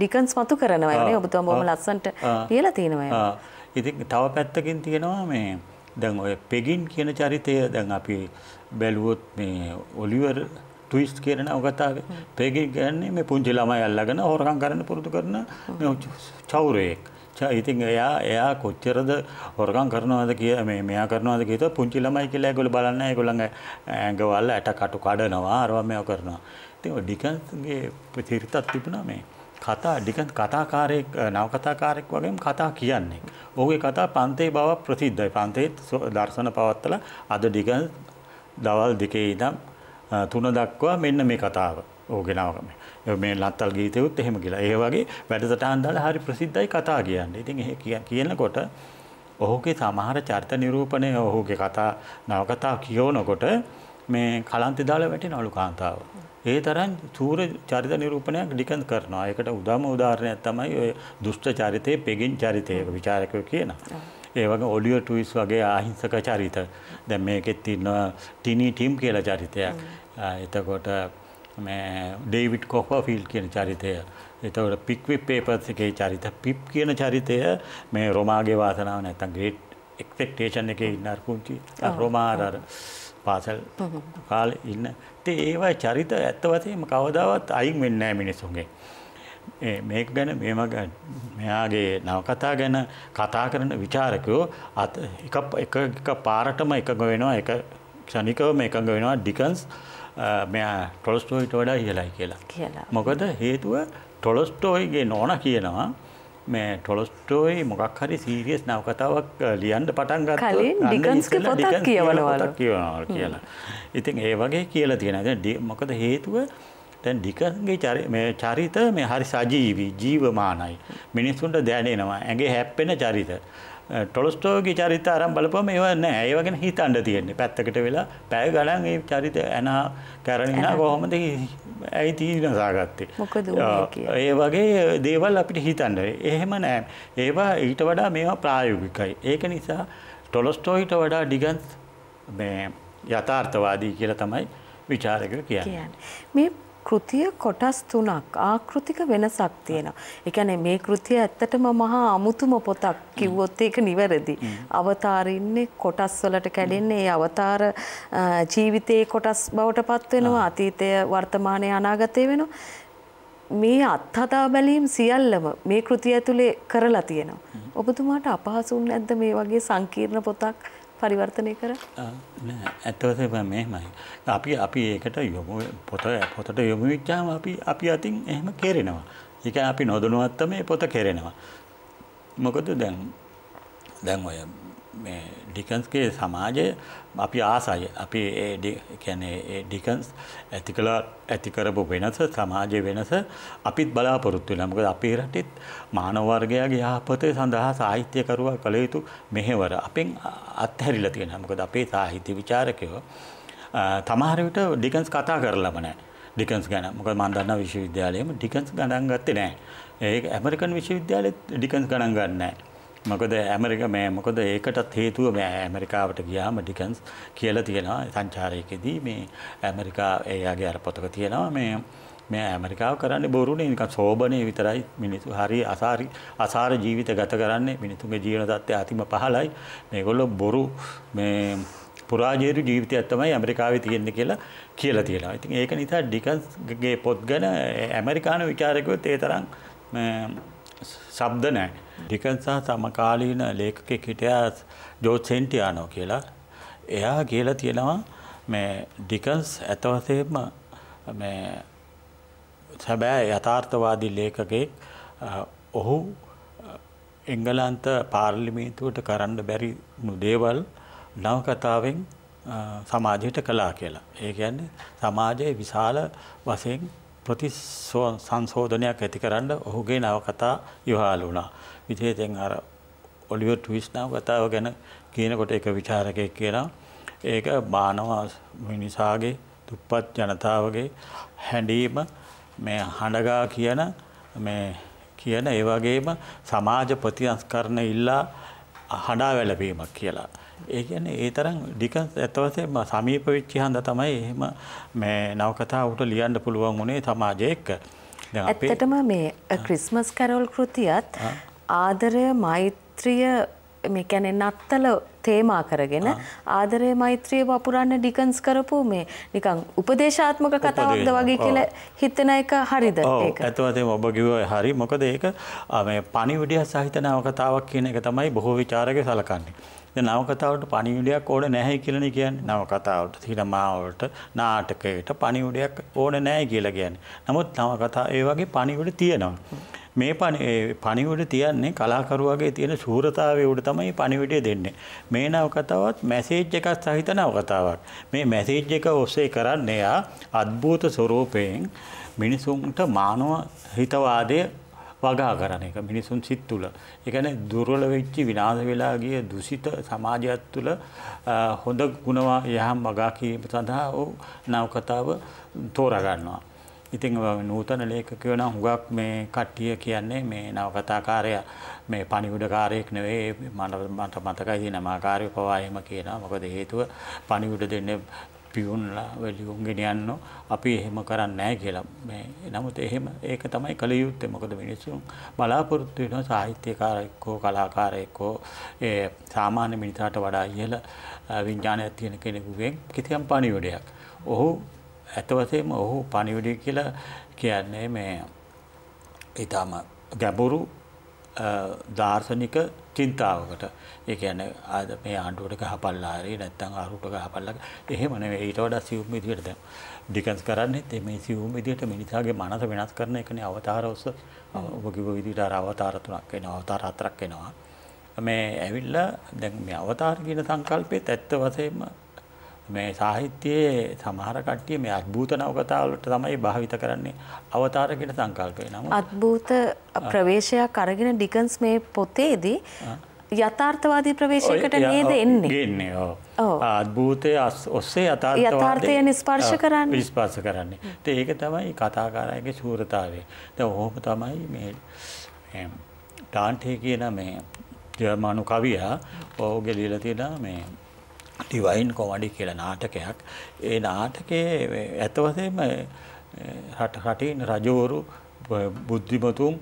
ඩිකන්ස් මතු කරනවන්නේ ඔබතුම බොම ලස්සන්ට කියලා තියෙනවා. ඉතින් තව පැත්තකින් තියෙනවා මේ දැන් ඔය පෙගින් කියන චරිතය දැන් අපි බැලුවොත් මේ ඔලිවර් ටවිස්ට් කරන අවගතාවේ පෙගේ ගැන්නේ මේ පුංචි ළමයි අල්ලගෙන හොරකම් කරන්න පුරුදු කරන චෞරයෙක්. ඉතින් එයා එයා කොච්චරද හොරකම් කරනවද කිය මේ මෙයා කරනවද කියත පුංචි ළමයි කියලා ඒගොල්ලෝ බලන්නේ ඒගොල්ලන්ගේ ඇඟවල ඇට කටු කඩනවා අරවා මේව කරනවා. ඉතින් ඩිකන්ස්ගේ තිරිතක් තිබුණා මේ. කතා ඩිකන් කතාකාරයෙක් නවකතාකාරයෙක් වගේම කතා කියන්නේ. ඔහුගේ කතා පන්තේ බව ප්‍රසිද්ධයි. පන්තේ දර්ශන පවත්තලා අද ඩිකන් දවල් දෙකේ ඉඳන් තුන දක්වා මෙන්න මේ කතාව ඕගෙනාවම මේ ලත්තල් ගීතයුත් එහෙම කියලා ඒ වගේ වැඩසටහන් දාලා හරි ප්‍රසිද්ධයි කතා කියන්න ඉතින් එහ කියනකොට ඔහුගේ සමහර චර්ත නිරූපණය ඔහුගේ කතා නවකතා කියෝනකොට මේ කලන්ති දාලා වැටෙනවලු කාන්තාව. ඒ තරම් සූර චරිත නිරූපණයක් ඩිකන් කරනවා. ඒකට උදාම උදාහරණයක් තමයි ඔය දුෂ්ට චරිතයේ පෙගින් චරිතය විචාරකයෝ කියන. ඒ වගේ ඔලියෝ ටුයිස් වගේ ආහිංසක චරිත දැ මේකෙත් ඉන්නවා ටිනී ටීම් කියලා චරිතයක් එතකොට ඩේවිට් කොහ ෆිල් කියන චරිතය එතවට පික්විප් පේපත් එකේ චරිත පිප් කියන චරිතය මේ රොමාගේ වාසනාව නැතන් ග්‍රේට් එක්තෙක්ටේෂන් එක ඉන්න අරපුංචි රොමාරර පාසල් කාල ඉන්න ඒවා චරිත ඇත්තවසේම කවදාවත් අයින් වෙන්නෑ මිනිසුන්ගේ මේක ගැන මේම ගැන මෙයාගේ නවකතා ගැන කතා කරන විචාරකයෝ අත එක පාරටම එකඟ වෙනවා එක ක්ෂණිකවම එකඟ වෙනවා ඩිකන්ස් මෙයා ටොලස්ටෝයිට වඩා ඉහලයි කියලා කියලා මොකද හේතුව ටොලස්ටෝයිගේ නෝන කියනවා මේ ටොලස්ටෝයි මොකක් හරි සීරියස් නවකතාවක් ලියන්ට පටන් ගත් ඩිකන්ස්ක පොතක් කියවලවල කියවනවා කියලා ඉතින් ඒ වගේ කියලා තියෙන මොකද හේතුව දැන් ඩිකන්ගේ මේ චරිත මේ හරි සජීවි ජීවමානයි. මිනිස්සුන්ට දැනෙනවා ඇගේ හැප්පෙන චරිත. ටොලස්ටෝගේ චරිත අරම් බලපම ඒව නෑ ඒව ගැන හිතන්න තියෙන්නේ පැත්තකට වෙලා පැය ගණන් ඒ චරිත ඇනා කැරණින කොහොමද ඇයි තීරණ සාගත්තේ මොකද ඒ වගේ දේවල් අපිට හිතන්න එහෙම නෑ ඒවා ඊට වඩා මේවා ප්‍රායෝගිකයි ඒක නිසා ටොලස්ටෝයිට වඩා ඩිගන්ස් මේ යථාර්ථවාදී කියලා තමයි විචාරක කියන්නේ මේ කෘතිය කොටස් තුනක් ආකෘතික වෙනසක් තියෙනවා. ඒ කියන්නේ මේ කෘතිය ඇත්තටම මහා අමුතුම පොතක් කිව්වොත් ඒක නිවැරදි. අවතාර ඉන්නේ කොටස් වලට කැඩෙන්නේ ඒ අවතාර ජීවිතයේ කොටස් බවට පත් වෙනවා. අතීතය, වර්තමානය, අනාගතය වෙනවා. මේ අත්හදා බැලීම් සියල්ලම මේ කෘතිය ඇතුලේ කරලා තියෙනවා. ඔබතුමාට අපහසු නැද්ද මේ වගේ සංකීර්ණ පොතක් පරිවර්තනය කර ඇත්තවස මෙමයි අපි අපි ඒකට යොමු පොත පොතට යොමු විච්චාම අපි අපි අතින් එහෙම කෙරෙනවා එක අපි නොදනුවත්තම පොත කෙරෙනවා මොකද දැන් දැන් ඔය ඩිකන්ස්ගේ සමාජය අපි ආසාය අපි ඒ ඩිකන්ස් ඇති කළ ඇතිකරපු වෙනස සමාජය වෙනස අපිත් බලාපොරොත්තු වෙනවා. මොකද අපේ රටෙත් මානව වර්ගයාගේ යහපතේ සඳහා සාහිත්‍යකරුවා කළ යුතු මෙහෙවර අපෙන් අත්හැරිලා තියෙනවා. මොකද අපේ සාහිත්‍ය વિચારකයෝ තමහර විට ඩිකන්ස් කතා කරලම නැහැ. ඩිකන්ස් ගැන මොකද මම දන්නා විශ්වවිද්‍යාලයේම ඩිකන්ස් ගණන් ගත්තේ නැහැ. ඒ ඇමරිකන් විශ්වවිද්‍යාලෙත් ඩිකන්ස් ගණන් ගන්නෑ. මොකද ඇමරික මේ මොකද ඒකටත් හේතුව මේ ඇමරිකාවට ගියාම ඩිකන්ස් කියලා තියෙනවා සංචාරයකදී මේ ඇමරිකා එයාගේ අර පොතක තියෙනවා මේ මේ ඇමරිකාව කරන්නේ බොරුනේ නිකන් සෝබනේ විතරයි මිනිස්සු හරි අසාරි අසාර ජීවිත ගත කරන්නේ මිනිතුන්ගේ ජීවන තත්ත්වය අතිම පහළයි මේගොල්ලෝ බොරු මේ පුරාජේරු ජීවිතයක් තමයි ඇමරිකාවේ තියෙන්නේ කියලා කියලා තියෙනවා. ඉතින් ඒක නිසා ඩිකන්ස්ගේ පොත් ගැන ඇමරිකානු විචාරකයොත් ඒ තරම් ශබ්ද නැහැ. ඩිකන් සහ සමකාලීන ලේඛකෙක් හිටියා ජෝර්ජ් සෙන්ටියානෝ කියලා. එයා කියලා තියෙනවා මේ ඩිකන්ස් ඇතවසේම මේ සැබෑ යථාර්ථවාදී ලේඛකෙක් ඔහු එංගලන්ත පාර්ලිමේන්තුවට කරන්න බැරි දේවල් නවකතාවෙන් සමාජයට කලා කියලා. ඒ කියන්නේ සමාජයේ විශාල වශයෙන් ප්‍රතිසෝ සංශෝධනයක් ඇති කරන්න ඔහුගේ නවකතා යොහාල වුණා. විශේෂයෙන් අර ඔලිවර් ට්විස්ට් නව කතාව ගැන කියනකොට එක විචාරකයෙක් කියනවා ඒක මානව මිනිසාගේ දුප්පත් ජනතාවගේ හැඬීම මේ හඬගා කියන මේ කියන ඒ වගේම සමාජ ප්‍රතිස්කරණ ඉල්ලා හඬා වැළපීමක් කියලා. ඒ කියන්නේ ඒ තරම් ඩිකන්ස් ඇත්ත වශයෙන්ම සමීප වෙච්ච හන්ද තමයි එහෙම මේ නවකතා උට ලියන්න පුළුවන් උනේ සමාජය එක්ක. ඇත්තටම මේ ක්‍රිස්මස් කැරොල් කෘතියත් ආදරය මෛත්‍රිය මේ කියන්නේ නත්තල තේමා කරගෙන ආදරය මෛත්‍රිය වපුරන්න ඩිකන්ස් කරපු මේ නිකන් උපදේශාත්මක කතාවක්ද වගේ කියලා හිතන එක හරිද ඒක? ඇත්තටම ඔබ කිව්වා හරි. මොකද ඒක මේ පණිවිඩය සහිත නවකතාවක් කියන එක තමයි බොහෝ ਵਿਚාරකයෝ සලකන්නේ. නවකතාවට පණිවිඩයක් ඕන නැහැ කියලන කියන්නේ නවකතාවට සිනමාවලට නාටකයට පණිවිඩයක් ඕන නැහැ කියලා කියන්නේ. නමුත් නවකතා ඒ වගේ පණිවිඩ තියෙනවා. මේ පණිවිඩ තියන්නේ කලාකරුවගේ තියෙන සූරතාවය උඩ තමයි පණිවිඩය දෙන්නේ. මේ නවකතාවත් මැසේජ් එකක් සහිත නවකතාවක්. මේ මැසේජ් එක ඔස්සේ කරන්නේ අද්භූත ස්වරූපයෙන් මිනිසුන්ට මානව හිතවාදය වගා කරන එක මිනිසුන් සිත් තුළ. එකන දුර්වල වෙච්චි විනාද වෙලා ගිය දුසිත සමාජයත් තුළ හොඳ ගුණවා යහම් වගා කිරීම සඳහා ඔහු නවකතාව තෝරගන්නවා. ඉතිං නූතන ලේකකවන හුඟක් මේ කට්ටිය කියන්නේ මේ නවකතාකාරය මේ පනිවිඩකාරයෙක් නෙවේ මට මතකයි නමාකාරය පවායම කියන මොකද හේතුව පනිවිඩ දෙන්න පියුන්ලා වැලියුන් ගෙනියන්න අපි එහෙම කරන්න නෑ කියලා නමුත් එහෙම ඒක තමයි කළ යුත්තේ මොකද මිනිස්සුන් බලාපොරොත්තු වෙන සාහිත්‍යකාරයෙක්කෝ කලාකාරයෙක්කෝ ඒ සාමාන්‍ය මිනිසාට වඩා ඉහළ විඥානයක් තියෙන කෙනෙකුගෙන් කිසියම් පණිවිඩයක්. ඔහු ඇතවසේම ඔහු පණිවිඩය කියලා කියන්නේ මේ ඊටම ගැඹුරු දාර්ශනික චින්තාවකට ඒ කියන්නේ ආද මේ ආණ්ඩුවට ගහපල්ලා හරි නැත්නම් අරුට ගහපල්ලා එහෙම නෙවෙයි ඊට වඩා සියුම් විදිහට දැන් ඩිකන්ස් කරන්නේත් මේ සියුම් විදිහට මිනිසාගේ මනස වෙනස් කරන එකනේ අවතාර ඔස්සේ ඔබ කිව්ව විදිහට අර අවතාර තුනක් වෙනවා අවතාර හතරක් වෙනවා මේ ඇවිල්ලා දැන් මේ අවතාර කියන සංකල්පෙත් ඇත්ත වශයෙන්ම මේ සාහිත්‍යයේ සමහර කට්ටිය මේ අද්භූත නවකතාවලට තමයි භාවිත කරන්නේ අවතාර කියන සංකල්පය. නමුත් අද්භූත ප්‍රවේශයක් අරගෙන ඩිකන්ස් මේ පොතේදී යථාර්ථවාදී ප්‍රවේශයකට නේද එන්නේ. එන්නේ ඔව්. අද්භූතයේ ඔස්සේ යථාර්ථවාදී යථාර්ථයෙන් ස්පර්ශ කරන්නේ. ස්පර්ශ කරන්නේ. ඉතින් ඒක තමයි කතාකාරයාගේ ශූරතාවය. දැන් ඔහොම තමයි මේ ඩාන්ටේ කියන මේ ජර්මනු කවියා ඔහුගේ ලියලා තියෙන මේ ඩිවයින් කොමඩි කියලා නාටකයක්. ඒ නාටකයේ ඇතවසේම රට රටින් රජවරු බුද්ධිමතුන්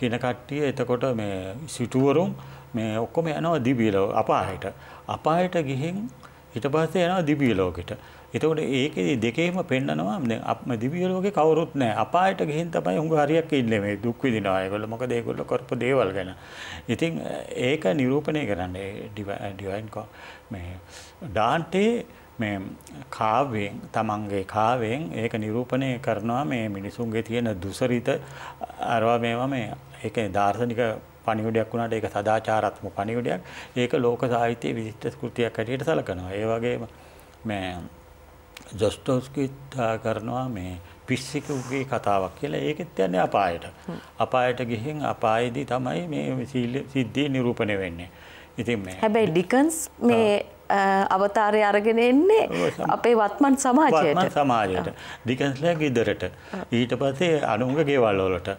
කියන කට්ටිය එතකොට මේ සිටුවරුන් මේ ඔක්කොම යනවා දිවී ලෝක අපායට. අපායට ගිහින් ඊට පස්සේ යනවා දිවී ලෝකෙට. එතකොට ඒකේ දෙකේම පෙන්නනවා දැන් අප දිව්‍ය ලෝකේ කවුරුත් නැහැ. අපායට ගිහින් තමයි හුඟ හරියක් ඉන්නේ මේ දුක් විඳිනවා ඒගොල්ලෝ. මොකද ඒගොල්ලෝ කරපු දේවල් ගැන. ඉතින් ඒක නිරූපණය කරන්නේ ඩිවයින් මේ ඩාන්ටේ මේ කාව්‍යයෙන් තමන්ගේ කාව්‍යයෙන් ඒක නිරූපණය කරනවා මේ මිනිසුන්ගේ තියෙන දුසරිත අරවා මේවා මේ ඒක දාර්ශනික පණිවිඩයක් වුණාට ඒක සදාචාරාත්මක පණිවිඩයක් ඒක ලෝක සාහිත්‍යයේ විශිෂ්ට කෘතියක් හැටියට සැලකනවා ඒ වගේම මේ ජොස්ටෝස්කි කරනවා මේ පිස්සිකුගේ කතාවක් කියලා ඒකෙත් යන්නේ අපායට. අපායට ගිහින් අපායේදී තමයි මේ සිද්ධිය නිරූපණය වෙන්නේ. ඉතින් මේ හැබැයි ඩිකන්ස් මේ අවතාරය අරගෙන එන්නේ අපේ වත්මන් සමාජයට සමාජයට ඩිකන්ස්ලා ගෙදරට ඊට පස්සේ අනුන්ගේ ගෙවල් වලට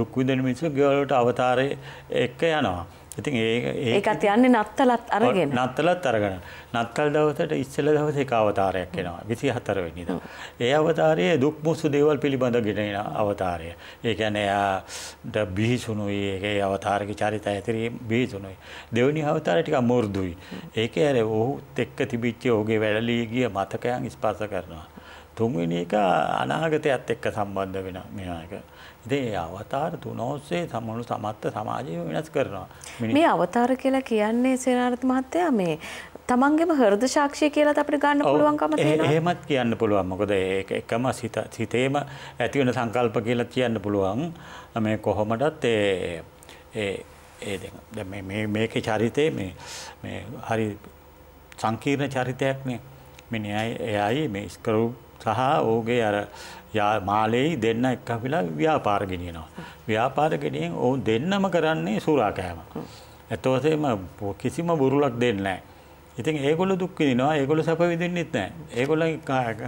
දුක් විඳින මිනිස්සු ගෙවල් වලට අවතාරය එක්ක යනවා ඉතින් ඒ ඒකත් යන්නේ නත්තලත් අරගෙන නත්තලත් අරගෙන නත්තල් දවසට ඉස්සෙල්ලා දවසේ එක අවතාරයක් එනවා 24 වෙනිදා. ඒ අවතාරයේ දුක් මුසු දේවල් පිළිබඳගෙන එන අවතාරය. ඒ කියන්නේ ද බිහිසුණුයි ඒකේ අවතාරගේ චරිතය ඇතරි බිහිසුණුයි. දෙවෙනි අවතාරය ටිකක් මෘදුයි. ඒකේ අර ඔහුත් එක්ක තිබිච්ච ඔහුගේ වැළලී ගිය මතකයන් ස්පර්ශ කරනවා. තුන්වෙනි එක අනාගතයත් එක්ක සම්බන්ධ වෙන මේවා එක. දේ අවතාර තුනෝස්සේ සමුණු සමත්ත සමාජය වෙනස් කරනවා. මේ අවතාර කියලා කියන්නේ සේනාරත මහත්තයා මේ තමන්ගේම හරද ශක්ෂය කියලත් අපිට ගන්න පුළුවන්කම එහෙමත් කියන්න පුළුවන් මොකද එකම සිතේම ඇතිවන සංකල්ප කියලා කියන්න පුළුවන් මේ කොහොමටත් ඒ මේක චරිතය මේ හරි සංකීර්ණ චරිතයක් මේ මෙනි එයයි මේ ස්කරූප් සහ ඕගේ අර යා මාලෙයි දෙන්න එක්ක පිලා ව්‍යාපාර ගෙනියනවා. ව්‍යාපාර ගෙනියෙන් ඔවුන් දෙන්නම කරන්නේ සුරා කෑම. ඇත්තවසේම කිසිම බුරුලක් දෙන්නේ නැහැ. ඉතින් ඒගොල්ල දුක් විඳිනවා. ඒගොල්ල සැප විඳින්නෙත් නැහැ. ඒගොල්ල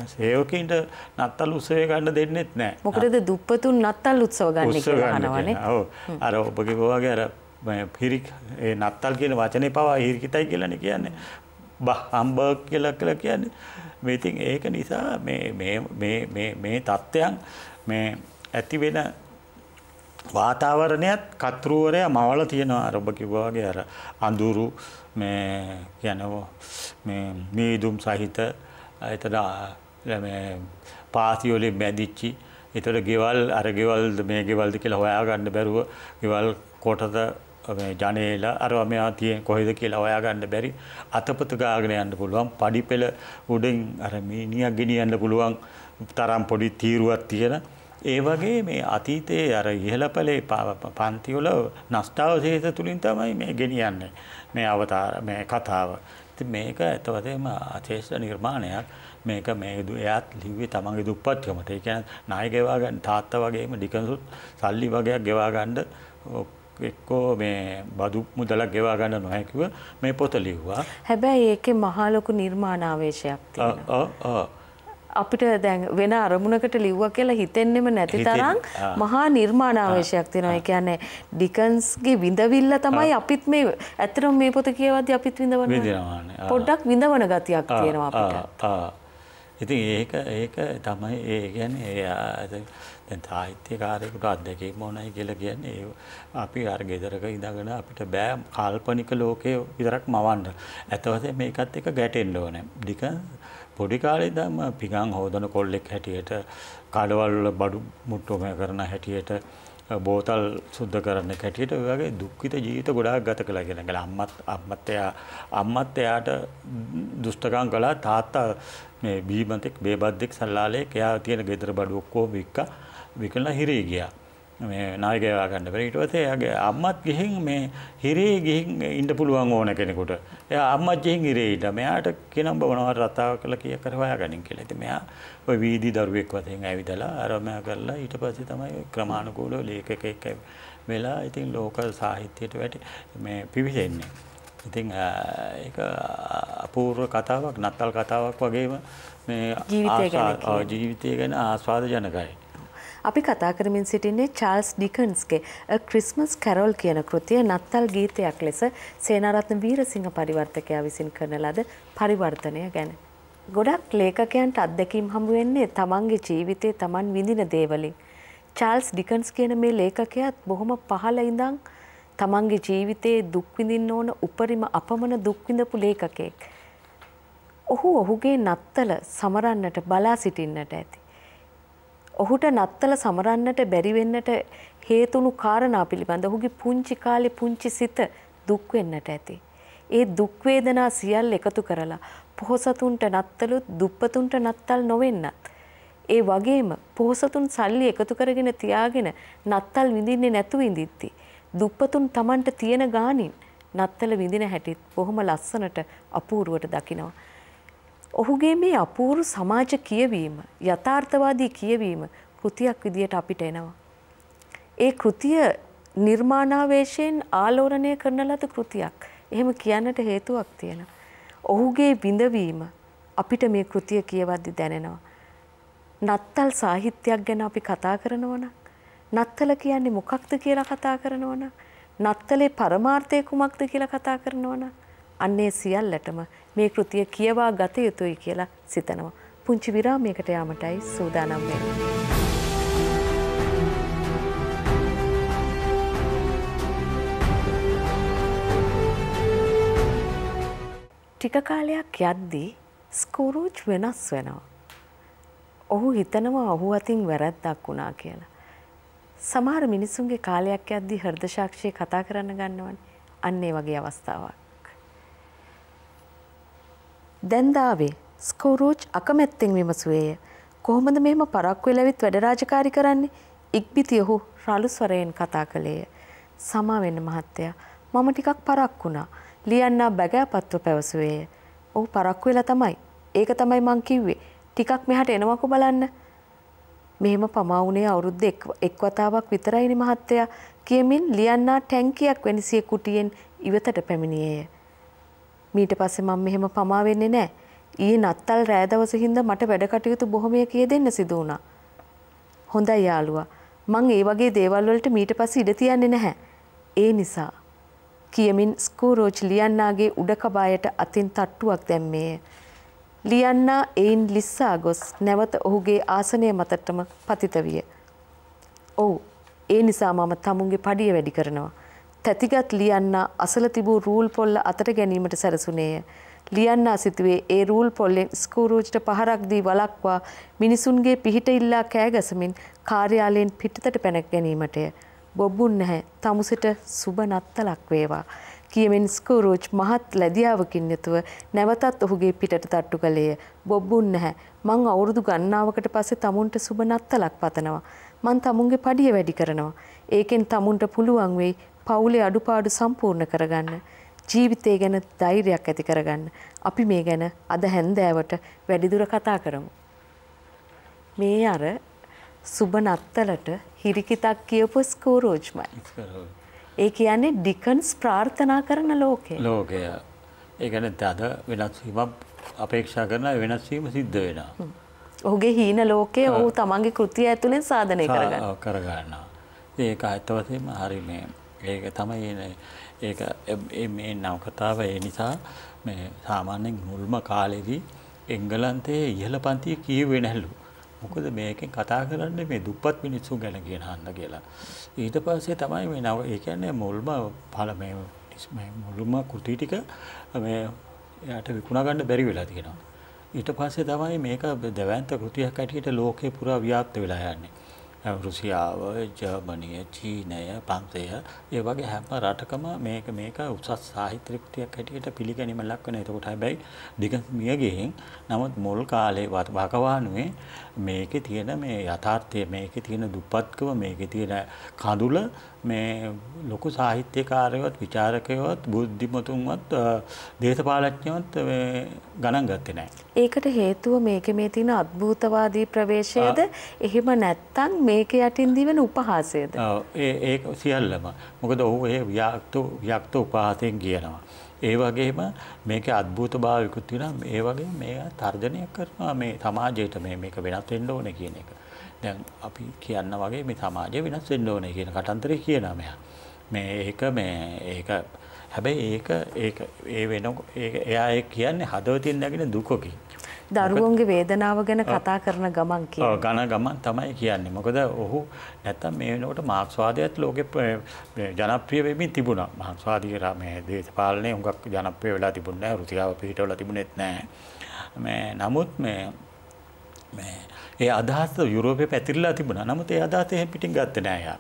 සේවකීන්ට නත්තල් උත්සවය ගන්න දෙන්නෙත් නැහැ. මොකද දුප්පතුන් නත්තල් උත්සව ගන්න කියලා අහනවනේ. ඔව්. අර ඔබගේ වගේ අර පිරික් ඒ නත්තල් කියන වචනේ පවා හිරිකිතයි කියලානේ කියන්නේ. බා හම්බර්ග් කියලා කියලා කියන්නේ. මේතින් ඒක නිසා මේ තත්ත්වයන් මේ ඇති වෙන වාතාවරණයත් කතරුවරය මවල තියෙනවා අරබ කිව්වාගේ අර අඳුරු මේ කියනවෝ මීදුම් සහිත එතට පාතිවලින් මැදිච්චි එතට ගෙවල් අර ගෙවල්ද මේ ගෙවල්ද කියලා හොයාගන්න බැරුව ගෙවල් කොටද ජනේල අරවා මෙයා තියෙන් කොහෙද කියලා ඔයාගන්න බැරි අතපත ගාගෙන යන්න පුළුවන් පඩිපෙළ උඩින් අර මිනියක් ගෙනියන්න පුළුවන් තරම් පොඩි තීරුවක් තියෙන ඒ වගේ මේ අතීතයේ අර ඉහළ පලේ පන්තිවල නස්ටාවශේෂ තුළින් තමයි මේ ගෙනියන්නේ මේ අවතාර මේ කතාව. මේක ඇතවතේම අශේෂ නිර්මාණයක් මේක මේ එයාත් ලිව්වේ තමන්ගේ දුප්පත්කමට ඒ කියන්නේ ණය ගෙවා ගන්න තාත්තා වගේම ඩිකන්සුත් සල්ලි වගේක් ගෙවා ගන්න එක්කෝ මේ බදු මුදලක් ගෙවා ගන්න නොහැකිව මේ පොත ලිව්වා. හැබැයි ඒකේ මහා ලොකු නිර්මාණාවේශයක් තියෙනවා. අපිට දැන් වෙන අරමුණකට ලිව්ව කියලා හිතෙන්නෙම නැති තරම් මහා නිර්මාණාවේශයක් තියෙනවා. ඒ කියන්නේ ඩිකන්ස්ගේ විඳවිල්ල තමයි අපිත් මේ ඇත්තටම මේ පොත කියවද්දී අපිත් විඳවන පොඩ්ඩක් විඳවන ගතියක් තියෙනවා අපිට. ඉතින් ඒක ඒක තමයි ඒ කියන්නේ දැන් සාහිත්‍යකාරයෙකුට අත්දැකීම ඕනයි කියලා කියන්නේ ඒ අපි අර ගෙදරක ඉඳගෙන අපිට බෑ කාල්පනික ලෝකයේ විතරක් මවන්න. ඇතවසේ මේකත් එක ගැටෙන්න ඕනේ. ඩික පොඩි කාලේ ඉඳන්ම පිඟන් හොදන කොල්ලෙක් හැටියට කඩවල වල බඩු මුට්ටුම කරන හැටියට බෝතල් සුද්ධ කරන්න කැටියට වගේ දුක්ඛිත ජීවිත ගොඩාක් ගත කළා කියන එක. අම්මත් අම්මත් එයා අම්මත් එයාට දුෂ්ටකම් කළා තාත්තා මේ බීමතෙක් බේබද්දෙක් සල්ලාලේ එයා තියෙන ගෙදර බඩු ඔක්කොම වික්කා විකල්ලා හිරේ ගියා මේ නායකයවා ගන්න බැරි ඊට පස්සේ එයාගේ අම්මත් ගිහින් මේ හිරේ ගිහින් ඉන්න පුළුවන් ඕන කෙනෙකුට එයා අම්මත් ගිහින් හිරේ ඉඳ මෙයාට කියනම් බවනවා රතාව කළා කිය කර හොයාගනින් කියලා. ඉතින් මෙයා ওই වීදි දරුවෙක් වශයෙන් ඇවිදලා ආරම්භ කරලා ඊට පස්සේ තමයි ක්‍රමානුකූලව ලේඛකෙක් වෙලා ඉතින් ලෝකල් සාහිත්‍යයට වැටි මේ පිවිසෙන්නේ. ඉතින් ඒක අපූර්ව කතාවක් නත්තල් කතාවක් වගේම මේ ජීවිතය ගැන ආස්වාද ජනකයි. අපි කතා කරමින් සිටින්නේ චාල්ස් ඩිකන්ස්ගේ ක්‍රිස්මස් කැරොල් කියන කෘතිය නත්තල් ගීතයක් ලෙස සේනාරත්න වීරසිංහ පරිවර්තකයා විසින් කරන ලද පරිවර්තනය ගැන. ගොඩක් ලේඛකයන්ට අත්දැකීම් හමු වෙන්නේ තමන්ගේ ජීවිතේ තමන් විඳින දේවලින්. චාල්ස් ඩිකන්ස් කියන මේ ලේඛකයාත් බොහොම පහළ ඉඳන් තමන්ගේ ජීවිතයේ දුක් විඳින්න ඕන උපරිම අපමණ දුක් විඳපු ලේඛකෙක්. ඔහු ඔහුගේ නත්තල සමරන්නට බලා සිටින්නට ඇති. ඔහුට නත්තල සමරන්නට බැරි වෙන්නට හේතුණු කාරණා පිළිබඳ ඔහුගේ පුංචි කාලේ පුංචි සිත දුක් වෙන්නට ඇති. ඒ දුක් වේදනා සියල්ල එකතු කරලා පොහොසතුන්ට නත්තලුත් දුප්පතුන්ට නත්තල් නොවෙන්නත් ඒ වගේම පොහොසතුන් සල්ලි එකතු කරගෙන තියාගෙන නත්තල් විඳින්නේ නැතු විඳිද්දි දුප්පතුන් Tamanට තියෙන ගානින් නත්තල විඳින හැටිත් බොහොම ලස්සනට අපූර්වට දකිනවා ඔහුගේ මේ අපූරු සමාජ කියවීම යථාර්ථවාදී කියවීම කෘතියක් විදියට අපිට එනවා. ඒ කෘතිය නිර්මාණාවේශයෙන් ආලෝරණය කරන ලද කෘතියක්. එහෙම කියන්නට හේතුවක් තියෙනවා. ඔහුගේ විඳවීම අපිට මේ කෘතිය කියවද්දි දැනෙනවා. නත්තල් සාහිත්‍යයක් ගැන අපි කතා කරනවනම් නත්තල කියන්නේ මොකක්ද කියලා කතා කරනවනම් නත්තලේ පරමාර්ථය කුමක්ද කියලා කතා කරනවනම් අන්නේ සියල්ලටම මේ කෘතිය කියවා ගත යුතුයි කියලා සිතනවා. පුංචි විරාමයකට යාමටයි සූදානම් වෙන්නේ. ටික කාලයක් යද්දී ස්කූරූජ් වෙනස් වෙනවා. ඔහු හිතනවා ඔහු අතින් වැරැද්දක් වුණා කියලා. සමහර මිනිසුන්ගේ කාලයක් යද්දී හෘද සාක්ෂිය කතා කරන්න ගන්නවනේ. අන්න ඒ වගේ අවස්ථාවක්. දැන්දාවේ ස්කෝරූච් අකමැත්තෙන් විමසුවේය. කොහොමද මෙම පරක්කු එලවිත් වැඩරාජකාරි කරන්නේ ඉක්බිති ඔහු රළුස්වරයෙන් කතා කළේය. සමාවෙන්න මහත්තයා මම ටිකක් පරක් වුණා ලියන්නා බැගෑපත්ව පැවසුවේය. ඔහු පරක්කු වෙලා තමයි ඒක තමයි මං කිව්වේ ටිකක් මෙහට එනවකු බලන්න. මෙහෙම පමවුනේ අවුරුද්ද එක් වතාවක් විතරයිනි මහත්තයා කියමින් ලියන්නා ටැංකියක් වැනිසිය කුටියෙන් ඉවතට පැමිණියේය. මීට පස්සේ මම මෙහෙම පමා වෙන්නේ නැහැ. ඊයේ නත්තල් රෑ දවසේ හින්දා මට වැඩ කටයුතු බොහොමයක් කියෙදෙන්න සිදු වුණා. හොඳයි යාළුවා. මං ඒ වගේ දේවල් වලට මීට පස්සේ ඉඩ තියන්නේ නැහැ. ඒ නිසා කියමින් ස්කූරෝච් ලියන්නාගේ උඩකබායට අතින් තට්ටුවක් දැම්මේය. ලියන්නා එයින් ලිස්සා ගොස් නැවත ඔහුගේ ආසනය මතටම පතිත විය. ඔව් ඒ නිසා මම තමුන්ගේ පඩිය වැඩි කරනවා. තැතිගත් ලියන්න අසල තිබූ රූල් පොල්ල අතට ගැනීමට සැරසුනේය. ලියන්නා සිතුවේ ඒ රූල් පොල්ලෙන් ස්කූරූජට පහරක් දී වලක්වා මිනිසුන්ගේ පිහිට ඉල්ලා කෑගසමින් කාර්යාලයෙන් පිටතට පැනක් ගැනීමටය. බොබ්බුන් නැහැ තමුසට සුබ නත්තලක් වේවා. කියමෙන් ස්කූරෝජ් මහත් ලැදියාවකින් යුතුව නැවතත් ඔහුගේ පිටට තට්ටු කළේය. බොබ්බුන් නැහැ. මං අවුරුදු ගණනාවකට පස්සේ තමුන්ට සුබ නත්තලක් පතනවා. මං තමුන්ගේ පඩිය වැඩි කරනවා. ඒකෙන් තමුන්ට පුළුවන් වෙයි පවුලේ අඩුපාඩු සම්පූර්ණ කරගන්න ජීවිතය ගැන ධෛර්යයක් ඇති කරගන්න අපි මේ ගැන අද හැන්දෑවට වැඩිදුර කතා කරමු. මේ අර සුබ නත්තලට හිරිකිතක් කියපු ස්කෝරෝජ්මයි. ඒ කියන්නේ ඩිකන්ස් ප්‍රාර්ථනා කරන ලෝකය. ලෝකය ඒගැන අද වෙනස්වීම අපේක්ෂා කරන වෙනස්වීම සිද්ධ වෙනවා. ඔහුගේ හීන ලෝකයේ ඔහු තමන්ගේ කෘතිය ඇතුළෙන් සාධනය කරගන්න කරගන්න. ඒක අත්තවසම හරි මේ ඒක තමයි ඒ මේ නවකතාව ඒ නිසා සාමාන්‍යෙන් මුල්ම කාලෙදී එංගලන්තයේ ඉහල පන්තිය කියවේ නැල්ලු. මොකද මේකෙන් කතා කරන්න මේ දුප්පත් මිනිස්සු ගැන ගෙන හන්න කියලා. ඊට පස්සේ තමයි මේ නව ඒකන්නේ මුල්ම පල මුළුම කෘති ටික යට විකුණගන්න බැරි වෙලා තියෙනවා. ඊට පස්සේ තමයි මේක දැවන්ත කෘතියක් ඇටියට ලෝකේ පුරා ව්‍යාප්ත වෙලා යන්නේ. රුසියාව ජර්මණය චීනය පන්සය ඒ වගේ හැම රටකම මේක මේක උසත් සාහිත්‍රිප්තියක් හැටියට පිළිගැනීම ලක්වන එතකොට හැබැයි දිග මියගෙහින් නමුත් මුල් කාලේ වකවානුවේ මේක තියෙන මේ යථාර්ථය මේක තියෙන දුපත්කව මේක තියෙන කඳුල මේ ලොකු සාහිත්‍යකාරයවත් විචාරකයවත් බුද්ධිමතුන්වත් දේශපාලඥයවත් ගණන් ගත්තේ නෑ. ඒකට හේතුව මේක මේ තියෙන අත්භූතවාදී ප්‍රවේශයද එහෙම නැත්තම් මේක යටින් දිවෙන උපහාසයද? ඒ සියල්ලම. මොකද ඔහු ඒ ව්‍යක්ත ව්‍යක්ත උපහාසයෙන් කියනවා. ඒ වගේම මේක අත්භූත භාවිකුත් වෙනවා. ඒ වගේ මේ තර්ජනය කරනවා මේ සමාජයට මේ මේක වෙනස් වෙන්න ඕනේ කියන එක. දැන් අපි කියන්න වගේ මේ සමාජය වෙනස් වෙන්න ඕනේ කියන කටන්තරය කියනවා මෙයා. මේ ඒක මේ ඒක හැබැයි ඒක ඒක ඒ වෙන එයා ඒ කියන්නේ හදවතින් නැගෙන දුකකින්. දරුවන්ගේ වේදනාව ගැන කතා කරන ගමන් කිය ගණ ගමන් තමයි කියන්නේ මොකද ඔහු නැත්තම් මේ වෙනකොට මාක්ස්වාදයත් ලෝකෙ ජනප්‍රිය වෙමින් තිබුණා මාක්ස්වාදී මේ දේශපාලනය හුඟක් ජනප්‍රිය වෙලා තිබුණේ නැහැ රුචිකාව පිහිටවලා තිබුණෙත් නැහැ මේ නමුත් මේ මේ ඒ අදහස යුරෝපය පැතිරලා තිබුණ නමුත් ඒ අදාතය පිටින් ගත්ත නෑයා.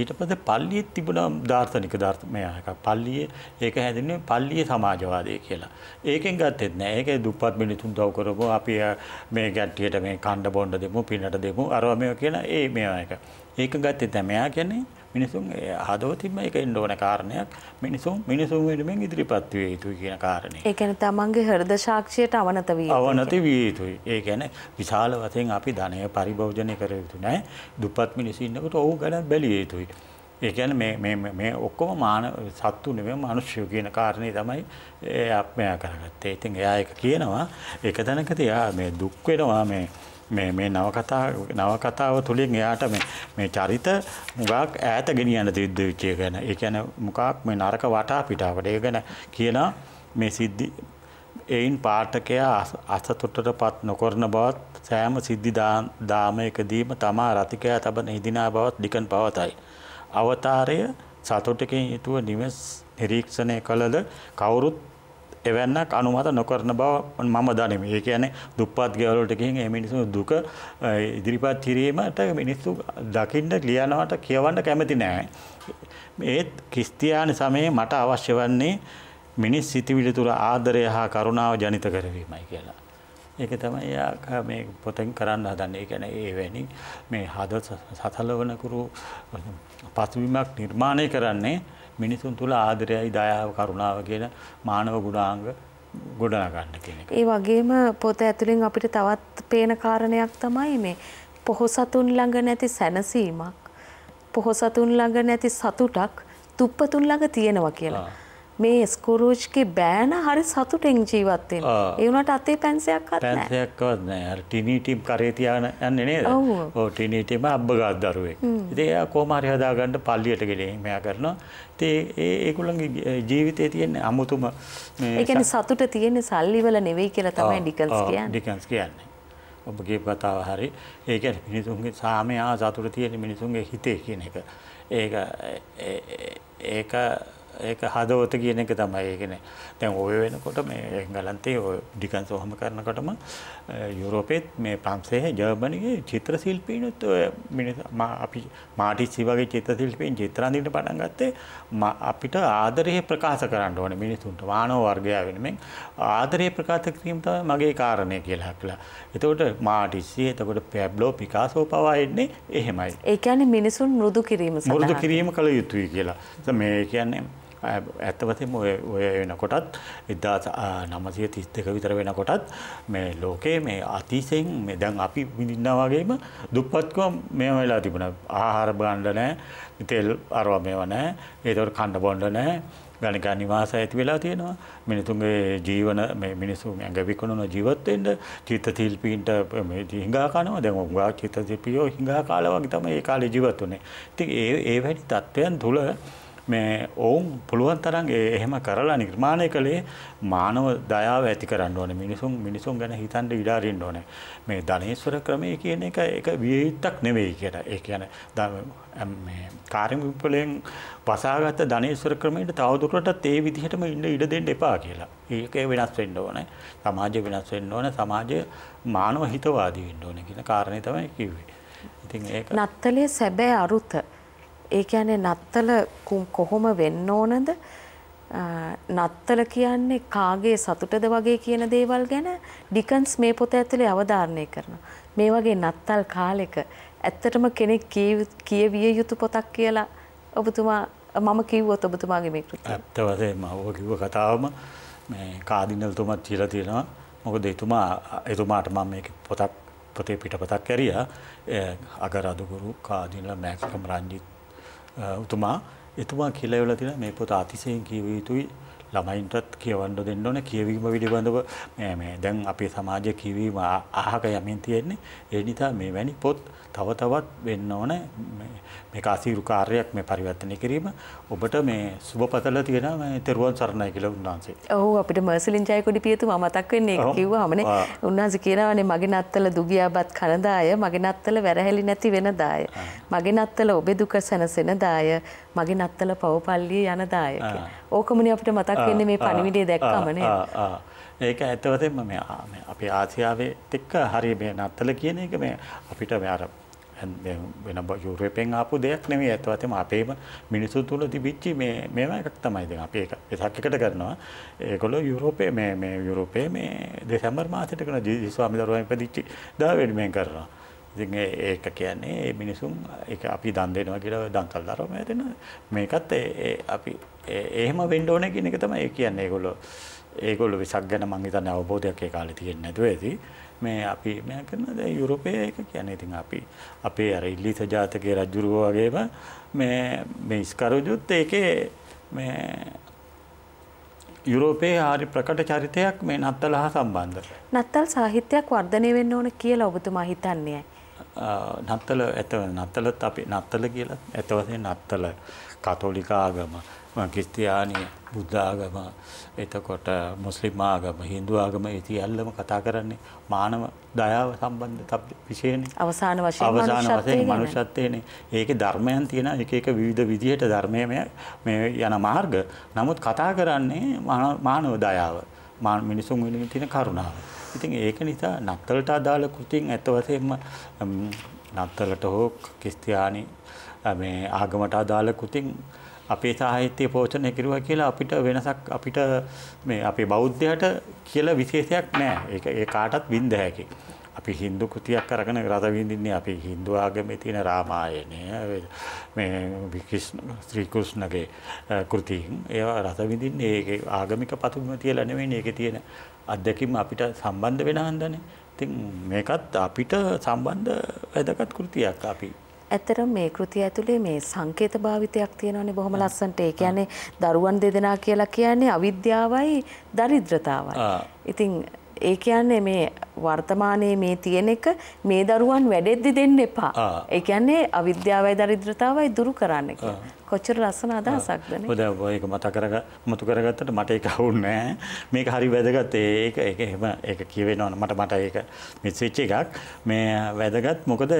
ඊට පද පල්ලියත් තිබුණ ධාර්ථනික ධර්මයක පල්ලිය ඒක හැඳින්නේ පල්ලිය සමාජවාදය කියලා. ඒකෙන් ගත්තෙත් නෑ ඒක දුප්පත් මිනිසුන් දව කරපු අපි මේ ගැට්ටියට මේ කණ්ඩ බොණ්ඩ දෙමු පිනට දෙමු අරව මේ කියලා ඒ මේවා එක. ඒක ගත්තෙත් නෑ මෙයා කියන්නේ මිනිසුන් හදවතින්ම එක එන්න ඕන කාරණයක් මිනිසුන් මිනිසුන් වෙනුවෙන් ඉදිරිපත් විය යුතුයි කියන කාරණේ. ඒ කියන්නේ තමන්ගේ හෘද සාක්ෂියට අවනත විය යුතුයි. අවනත විය යුතුයි. ඒ කියන්නේ විශාල වශයෙන් අපි ධනය පරිභෝජනය කර යුතු නෑ. දුප්පත් මිනිස්සු ඉන්නකොට ඔව් ගණන් බැලිය යුතුයි. ඒ කියන්නේ මේ මේ ඔක්කොම මාන සත්තු නෙමෙයි මිනිස්සු කියන කාරණේ තමයි ආත්මය කරගත්තේ. ඉතින් එයා ඒක කියනවා එක තැනක තියා මේ දුක් වෙනවා මේ මේ මේ නවකතා නවකතාව තුළින් එයාට මේ චරිත මුගක් ඈත ගෙනියන්න තියුද්ධ විච්චය ගැන ඒ ගැන මොකක් මේ නරක වටා පිටාවට ඒ ගැන කියන මේ සිද්ධි එයින් පාටකයා අසතුටට පත් නොකරන බවත් සෑම සිද්ධි දාමයකදීම තමා රතිකයා තබන හිදිනා බවත් ඩිකන් පවතයි. අවතාරය සතුටකින් යුතුව නිවස් නිරීක්ෂණය කළද කවුරුත් එවැන්නක් අනුමත නොකරන බව මම දනිමි. ඒ කියන්නේ දුප්පත් ගෙවල් වලට ගිහින් මේ මිනිස්සු දුක ඉදිරිපත් කිරීමට මිනිස්සු දකින්න ලියනවට කියවන්න කැමති නෑ. ඒත් ක්‍රිස්තියානි සමයේ මට අවශ්‍ය වන්නේ මිනිස් සිතිවිලි තුළ ආදරය හා කරුණාව ජනිත කරවීමයි කියලා. ඒක තමයි යා මේ පොතෙන් කරන්න හදන්නේ. ඒ කියන්නේ එවැනි මේ හද සතලවන කරු පසුබිමක් නිර්මාණය කරන්නේ මිනිසුන් තුළ ආදරයයි දයාව කරුණාව කියන මානව ගුණාංග ගොඩනගන්න කියන එක. ඒ වගේම පොත ඇතුළින් අපිට තවත් පේන කාරණයක් තමයි මේ පොහොසතුන් ළඟ නැති සැනසීමක් පොහොසතුන් ළඟ නැති සතුටක් තුප්පතුන් ළඟ තියෙනවා කියලා. මේ ස්කුරූජ්ගේ බෑන හරි සතුටෙන් ජීවත්තෙන් ඒ වුණට අතේ පැන්සයක් පැන්සයක්වත් නෑ ටිනීටම් කරේතියාන යන්න නේද ඕ ටිනීටම අබ්භගත් දරුවෙක් ඉතිේ කෝමාරි හදාගන්නට පල්ලියට ගෙනේ මෙයා කරනවා තේ ඒකුළන්ගේ ජීවිතය තියෙන්නේ අමුතුම ඒකන සතුට තියෙන්නේ සල්ලිවල නෙවෙයි කියලා තමයි ඩිකන්ස් කිය ඩිකන්ස් කියන්නේ ඔබගේ කතාව හරි ඒක මිනිසුන්ගේ සාමයා සතුට තියෙන මිනිසුන්ගේ හිතේ කියන එක ඒක ඒක ඒක හදවත කියන එක තමයි ඒකන දැන් ඔය වෙනකොට මේ ගලන්තේ ඩිකන් සොහම කරනකොටම යුරෝපෙත් මේ ප්‍රන්සේ ජර්මණගේ චිත්‍ර ශිල්පීනුත් අපි මාටිස්සි වගේ චිත්‍ර ශිල්පීන් චිත්‍රන්දිට පටන් ගත්තේ අපිට ආදරය ප්‍රකාශ කරන්න ඕන මිනිසුන්ට වානෝ වර්ගයා වෙනමෙන් ආදරය ප්‍රකාශ කිරීම තමයි මගේ කාරණය කියලා කියලා. එතකොට මාටිස්සි එතකොට පැබ්ලෝ පිකාසෝ පවා එන්නේ එහෙමයි. ඒ කියන්නේ මිනිසුන් මෘදු කිරීම සඳහා මෘදු කිරීම කළ යුතුයි කියලා. මේ කියන්නේ ඇත්තවතිම ඔය වෙනකොටත් එදදාස නමසය තිස් දෙක විතර වෙනකොටත් මේ ලෝකයේ මේ අතිසිෙන් මේ දැන් අපි විඳින්නවාගේම දුප්පත්කම මේ වෙලා තිබුණ ආහාර බාණ්ඩ නෑ තෙල් අරවා මේව නෑ ඒතවට කණ්ඩ බොන්ඩ නෑ ගණික නිවාස ඇති වෙලා තියෙනවා මිනිතුන්ගේ ජීවන මිනිසු ඇඟවිකුණුන ජීවත්තෙන්ට චිත්ත තිල්පීන්ට හිඟා කනවා දැ උගා චිත්ත සිපියෝ හිඟා කාලවගේ තම ඒ කාලේ ජීවත්තුනේ ති ඒ වැඩි තත්ත්වයන් තුළ මේ ඔවුන් පුළුවන් තරන් එහෙම කරලා නිර්මාණය කළේ මානව දයාව ඇති කරන්න ඕන මිනිසුන් මිනිසුන් ගැන හිතන්ට ඉඩාරින්න ඕන මේ ධනේස්වර ක්‍රමය කියන එක එක වියයුත්තක් නෙවෙයි කියට ඒ කියන කාරමිපලයෙන් පසාගත ධනේස්වර ක්‍රමයට තවදුරටත් ඒ විදිහටම ඉන්න ඉඩ දෙන්න එපා කියලා ඒක වෙනස් වෙන්න ඕන සමාජය වෙනස් වෙන්න ඕන සමාජය මානව හිතවාදී වෙන්න ඕන කියන කාරණය තමයි කිව්වේ ඉතින් ඒ නත්තලේ සැබෑ අරුත ඒ කියන්නේ නත්තල කොහොම වෙන්න ඕනද? නත්තල කියන්නේ කාගේ සතුටද වගේ කියන දේවල් ගැන ඩිකන්ස් මේ පොත ඇතුලේ අවධාරණය කරනවා. මේ වගේ නත්තල් කාලෙක ඇත්තටම කෙනෙක් කියවිය යුතු පොතක් කියලා ඔබතුමා මම කිව්වොත් ඔබතුමාගේ මේ කෘතිය. ඇත්ත වශයෙන්ම ඔබ කිව්ව කතාවම මේ කාඩිනල්තුමත් කියලා තියෙනවා. මොකද එතුමා එතුමාට මම මේක පොතක් පොතේ පිටපතක් කැරියා. අගරදුගුරු කාඩිනල් මැක්ස්කම් රංජිත් උතුමා එතුමා කියලවෙල තින මේ පොත අතිසයෙන් කිව යුතුයි ළමයින්ටත් කියවන්න දෙන්න ඕන කියවීම පිළිබඳව දැන් අපේ සමාජය කිවීම අහක යමින් තියෙන්නේ ඒ නිසා මේ වැනි පොත් තව තවත් වෙන්න ඕන මේ කාසීරු කාර්යයක් මේ පරිවර්තනය කිරීම ඔබට මේ සුබපතල තියෙන මේ තෙරුවන් සරණයි කියලා උන්වහන්සේ. ඔව් අපිට මර්සලින් ජයකොඩි පියතුමා මතක් වෙන්නේ කිව්වමනේ උන්වහන්සේ කියනවානේ මගේ නත්තල දුගියාපත් කනදාය මගේ නත්තල වැරහැලි නැති වෙනදාය මගේ නත්තල ඔබේ දුක සැනසෙනදාය මගේ නත්තල පවපල්ලිය යනදාය කියලා. ඕකමන අපිට මතක් වෙන්නේ මේ පණිවිඩේ දැක්කමන ඒක ඇත්තවතෙන්ම මේ අපි ආසියාවේ එක්ක හරි මේ නත්තල කියන එක මේ අපිට අර වෙන යුරපෙන් ආපු දෙයක් නෙවේ ඇතවතම අපේම මිනිසු තුළ තිබිච්චි මේ මෙම එකක් තමයිද අප එක පෙසක්කට කරනවා ඒකොලො යුරෝපය මේ යුරෝපය මේ දෙසැම්බර් මාසට කන ජිස්වාමිදරුවන් පදිච්චි ද වැඩිමෙන් කරනවා ඉතින් ඒක කියන්නේ මේ මිනිසුන් ඒක අපි දන් දෙනවා කියලා දන්තල් දරවම දෙන මේකත් අපි එහෙම වෙන්න ඕනේ කියන එක තමයි ඒ කියන්නේ ඒගොල්ලෝ ඒගොල්ලෝ විසක් ගැන මම හිතන්නේ අවබෝධයක් ඒ කාලේ තියෙන්නේ නැතුව ඇති මේ අපි මේ කරන දැන් යුරෝපයේ ඒක කියන්නේ ඉතින් අපි අපේ අර ඉලිත ජාතකයේ රජුරෝ වගේම මේ මේ ස්කරුජුත් ඒකේ මේ යුරෝපයේ හරි ප්‍රකට චරිතයක් මේ නත්තල හා සම්බන්ධ. නත්තල් සාහිත්‍යයක් වර්ධනය වෙන්න ඕන කියලා ඔබතුමා හිතන්නේ. නත්තල ඇතව නත්තලත් අපි නත්තල කියලා ඇතවසේ නත්තල කතෝලික ආගම ක්‍රිස්තියානි බුද්ධ ආගම එතකොට මුස්ලිම් ආගම හින්දු ආගම ඒ සියල්ලම කතා කරන්නේ මානව දයාව සම්බන්ධ විශේෂනේ අවසාන වශයෙන් අවසාන වශයෙන් මනුෂ්‍යත්වයේනේ ඒකේ ධර්මයන් තියෙන එක එක විවිධ විදිහට ධර්මයේ මේ යන මාර්ග නමුත් කතා කරන්නේ මානව දයාව මිනිසුන් වෙනුවෙන් තියෙන කරුණාව. ඉතින් ඒක නිසා නත්තලට අදාළ කෘතීන් ඇත්ත වශයෙන්ම නත්තලට හෝ ක්‍රිස්තියානි මේ ආගමට අදාළ කෘතීන් අපේ සාහිත්‍ය පෝෂණය කෙරුවා කියලා අපිට වෙනසක් අපිට මේ අපේ බෞද්ධයට කියලා විශේෂයක් නැහැ. ඒක ඒ කාටත් වින්ද හැකියි. අපි හින්දු කෘතියක් අරගෙන රස විඳින්නේ අපි හින්දු ආගමේ තියෙන රාමායනය මේ ශ්‍රී කෘෂ්ණගේ කෘතීන් ඒවා රස විඳින්නේ ඒකේ ආගමික පතුම තියලා නෙවෙයි ඒකේ තියෙන අත්දැකීම අපිට සම්බන්ධ වෙන හන්දනේ. ඉතින් මේකත් අපිට සම්බන්ධ වැදගත් කෘතියක් අපි ඇතර මේ කෘතිය ඇතුලේ මේ සංකේත භාවිතයක් තියෙනවනේ බොහොම ලස්සනට. ඒ කියන්නේ දරුවන් දෙදෙනා කියලා කියන්නේ අවිද්‍යාවයි දරිද්‍රතාවයි. ඉතින් ඒ කියන්නේ මේ වර්තමානයේ මේ තියෙන එක මේ දරුවන් වැඩෙද්දි දෙන්න එපා. ඒ කියන්නේ අවිද්‍යාවයි දරිද්‍රතාවයි දුරු කරන්න කියලා. කොච්චර ලස්සන අදහසක්ද නේ. ඔය දැන් ඒක මතක කරග මතු කරගත්තට මට ඒක වුන්නේ නැහැ. මේක හරි වැදගත්. ඒක ඒක එහෙම ඒක කියවෙනවා මට මට ඒක මේ ස්විච් එකක්. මේ වැදගත් මොකද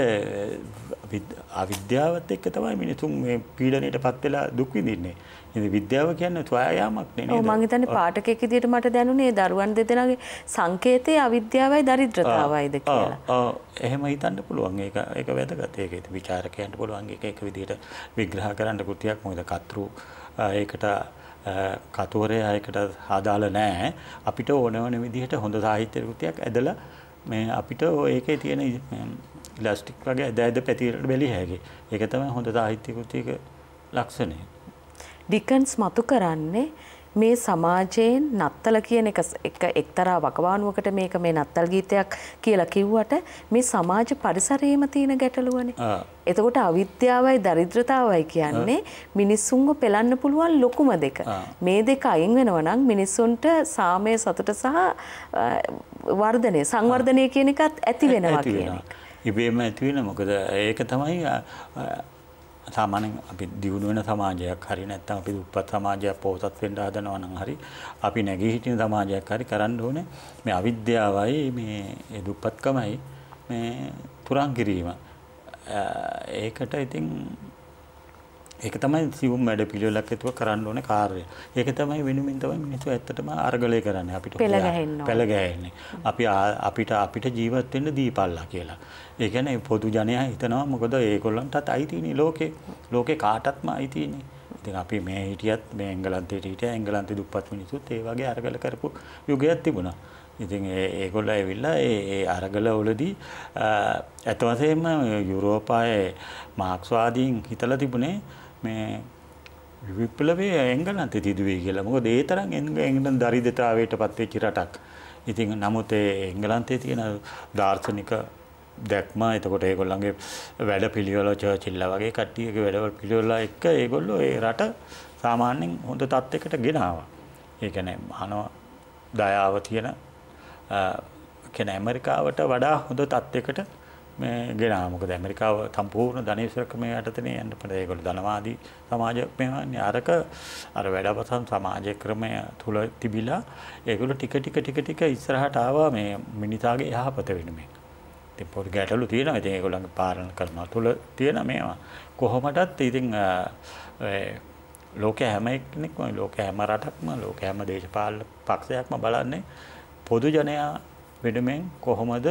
අවිද්‍යාවත් එක්ක තමයි මිනිසුන් මේ පීඩණයටපත් වෙලා දුක් විඳින්නේ. ඉති විද්‍යාව කියන්න තුවායාමක් නේ මංහිතන පාටකෙක් දිට මට දැනුනේ දරුවන් දෙදෙනගේ සංකේතය අවිද්‍යාවයි දරිද්‍රතාවයිද කියලා එහෙම හිතන්න පුළුවන් ඒ එක වැදගතයක විචාරකයන්ට පුළුවන් එක එක විදිට විග්‍රහ කරන්න කෘතියක් මොද කතරු ඒකට කතුවරය අයකට හදාල නෑ අපිට ඕනවන විදිහට හොඳ සාහිත්‍ය කෘතියක් ඇදල මේ අපිට ඒක තියෙන ඉලස්ටික් වගේ ඇද ඇද පැතිරට බැලි හැගේ ඒක තම හොඳ සාහිත්‍ය කෘතියක ලක්ෂණය ඩිකන්ස් මතු කරන්නේ මේ සමාජයෙන් නත්තල කියන එක එක එක්තරා වකවානුවකට මේක මේ නත්තල් ගීතයක් කියලා කිව්වට මේ සමාජ පරිසරයේම තියෙන ගැටලුවනේ. එතකොට අවිද්‍යාවයි දරිද්‍රතාවයි කියන්නේ මිනිස්සුන්ව පෙළන්න පුළුවන් ලොකුම දෙක. මේ දෙක අයින් වෙනවා නම් මිනිස්සුන්ට සාමය සතුට සහ වර්ධනය සංවර්ධනය කියන එකත් ඇති වෙනවා කියන එක. ඉබේම ඇති වෙන මොකද ඒක තමයි සාමානෙන් අපි දියුණු වෙන සමාජයක් හරි නැත්තම් අපි උපත් සමාජයක් පෝසත් වෙන්න හදනවා නම් හරි අපි නැගී හිටින සමාජයක් හරි කරන්න ඕනේ මේ අවිද්‍යාවයි මේ දුප්පත්කමයි මේ තුරන් කිරීම ඒකට ඉතින් ඒක තමයි සිවුම් වැඩ පිළිවෙලක් ඇතුව කරන්න ඕනේ කාර්යය. ඒක තමයි වෙනුමින් තමයි මිනිස්සු ඇත්තටම අ르ගලේ කරන්නේ අපිට. පෙළ ගැහෙන්නේ. අපි අපිට අපිට ජීවත් වෙන්න දීපල්ලා කියලා. ඒකැන පොදු ජනය හිතනවා මොකද ඒකොල්ලන්ටත් අයිතිනි ලෝකේ ලෝකෙ කාටත්ම අයිතියන්නේ ඉති අපි මේ හිටියත් මේ එංගලන්තේ හිට ඇංගලන්ත දුපත් මිනිසුත් ඒ වගේ අරගල කරපු යුගයක් තිබුණා ඉතින් ඒකොල්ල ඇවිල්ලා ඒ අරගල ඔලදී ඇතවසේම යුරෝපායේ මාක්ස්වාදීන් හිතල තිබුණේ මේ විප්ලවේ එංගලන්ත තිදුවේ කියලා මොක දේතරන් එංග එංගලන් දරිදතාවයට පත්වේ චිරටක් ඉතින් නමුත් එංගලන්තේ තියෙන ධාර්ශනික දැක්ම එතකොට ඒගොල්ලන්ගේ වැඩ පිළිවෙල චර්චිල්ල වගේ කට්ටියගේ වැඩවල් පිළිවෙලා එක්ක ඒගොල්ලෝ ඒ රට සාමාන්‍යයෙන් හොඳ තත්යකට ගෙනාවා. ඒ කියන්නේ මහනවා දයාව තියෙන කියන්නේ ඇමරිකාවට වඩා හොඳ තත්යකට මේ ගෙනා මොකද ඇමරිකාව සම්පූර්ණ ධනේශරකමේ යටතේ යන්න පට ඒගොල්ලෝ ධනවාදී සමාජයක් මෙහන්නේ අරක අර වැඩවසම් සමාජ ක්‍රමය තුල තිබිලා ඒගොල්ලෝ ටික ටික ටික ටික ඉස්සරහට ආවා මේ මිනිසාගේ යහපත වෙනුවෙන්. ඉතින් පොඩි ගැටලු තියෙනවා. ඉතින් ඒගොල්ලන්ගේ පාලන ක්‍රම තුල තියෙන මේවා. කොහොමදත් ඉතින් ලෝක හැම එක්නෙක්ම ලෝක හැම රටක්ම ලෝක හැම දේශපාල පක්ෂයක්ම බලන්නේ පොදු ජනයා වෙනුමෙන් කොහොමද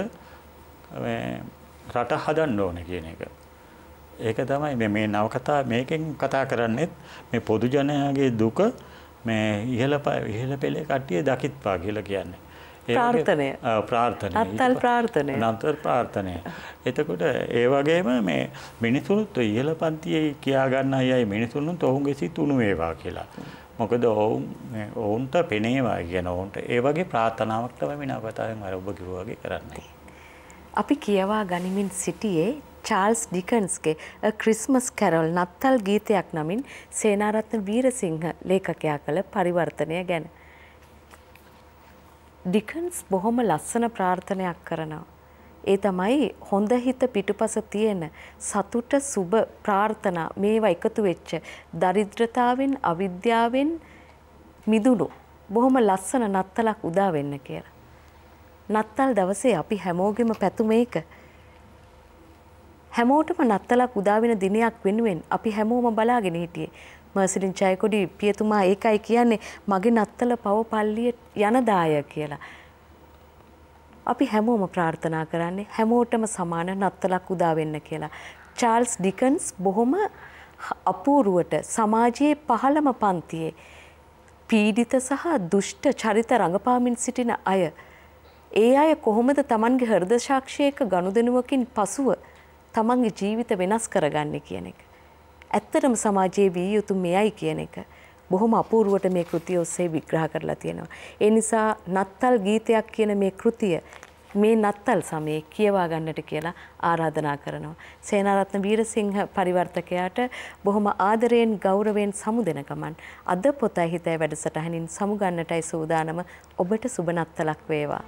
රට හදන්න ඕන කියන එක. ඒක තමයි මේ නවකතා මේකෙන් කතා කරන්නෙත් මේ පොදු ජනයාගේ දුක මේ ඉහළ ඉහළ පෙළේ කට්ටිය දකිත්වා කියලා කියන්නේ. ප්‍රාර්ථනය ප්‍රාර්ථනය අත්තල් ප්‍රාර්ථනය නන්තර ප්‍රාර්ථනය. එතකොට ඒ වගේම මේ මිනිසුරුත් ඉහල පන්තියේ කියාගන්න අයයි මිනිසුන්නුත් ඔහුන්ගේ සිත් උණු වේවා කියලා. මොකද ඔවුන් ඔවුන්ට පෙනේවා කියන ඔවුන්ට ඒ වගේ ප්‍රාර්ථනාවක් තමයි මේ නවකතාවෙන් අර ඔබ කිව්වා වගේ කරන්නේ. අපි කියවා ගනිමින් සිටියේ චාල්ස් ඩිකන්ස්ගේ ක්‍රිස්මස් කැරොල් නත්තල් ගීතයක් නමින් සේනාරත්න වීරසිංහ ලේඛකයා කළ පරිවර්තනය ගැන. ඩිකන්ස් බොහොම ලස්සන ප්‍රාර්ථනයක් කරනවා. ඒ තමයි හොඳ හිත පිටුපස තියෙන සතුට සුබ ප්‍රාර්ථනා මේවා එකතු වෙච්ච දරිද්‍රතාවෙන් අවිද්‍යාවෙන් මිදුණු බොහොම ලස්සන නත්තලක් උදා වෙන්න කියලා. නත්තල් දවසේ අපි හැමෝගෙම පැතුම ඒක. හැමෝටම නත්තලක් උදා වෙන දිනයක් වෙනුවෙන් අපි හැමෝම බලාගෙන හිටියේ මර්සිලින් චයකොඩි පියතුමා ඒකයි කියන්නේ මගේ නත්තල පව පල්ලිය යනදාය කියලා. අපි හැමෝම ප්‍රාර්ථනා කරන්නේ හැමෝටම සමාන නත්තලක් උදා වෙන්න කියලා. චාල්ස් ඩිකන්ස් බොහොම අපූරුවට සමාජයේ පහළම පන්තියේ පීඩිත සහ දුෂ්ට චරිත රඟපාමින් සිටින අය. ඒ අය කොහොමද තමන්ගේ හර්දශාක්ෂයක ගනුදෙනුවකින් පසුව තමන්ගේ ජීවිත වෙනස් කරගන්න කියන එක. ඇත්තටම සමාජයේ විය යුතු මෙයයි කියන එක බොහොම අපූර්වට මේ කෘතිය ඔස්සේ විග්‍රහ කරලා තියෙනවා. ඒ නිසා නත්තල් ගීතයක් කියන මේ කෘතිය මේ නත්තල් සමයේ කියවා ගන්නට කියලා ආරාධනා කරනවා. සේනාරත්න වීරසිංහ පරිවර්තකයාට බොහොම ආදරයෙන් ගෞරවයෙන් සමුදෙන ගමන් අද පොත හිතේ වැඩසටහනින් සමුගන්නටයි සූදානම ඔබට සුබ නත්තලක් වේවා.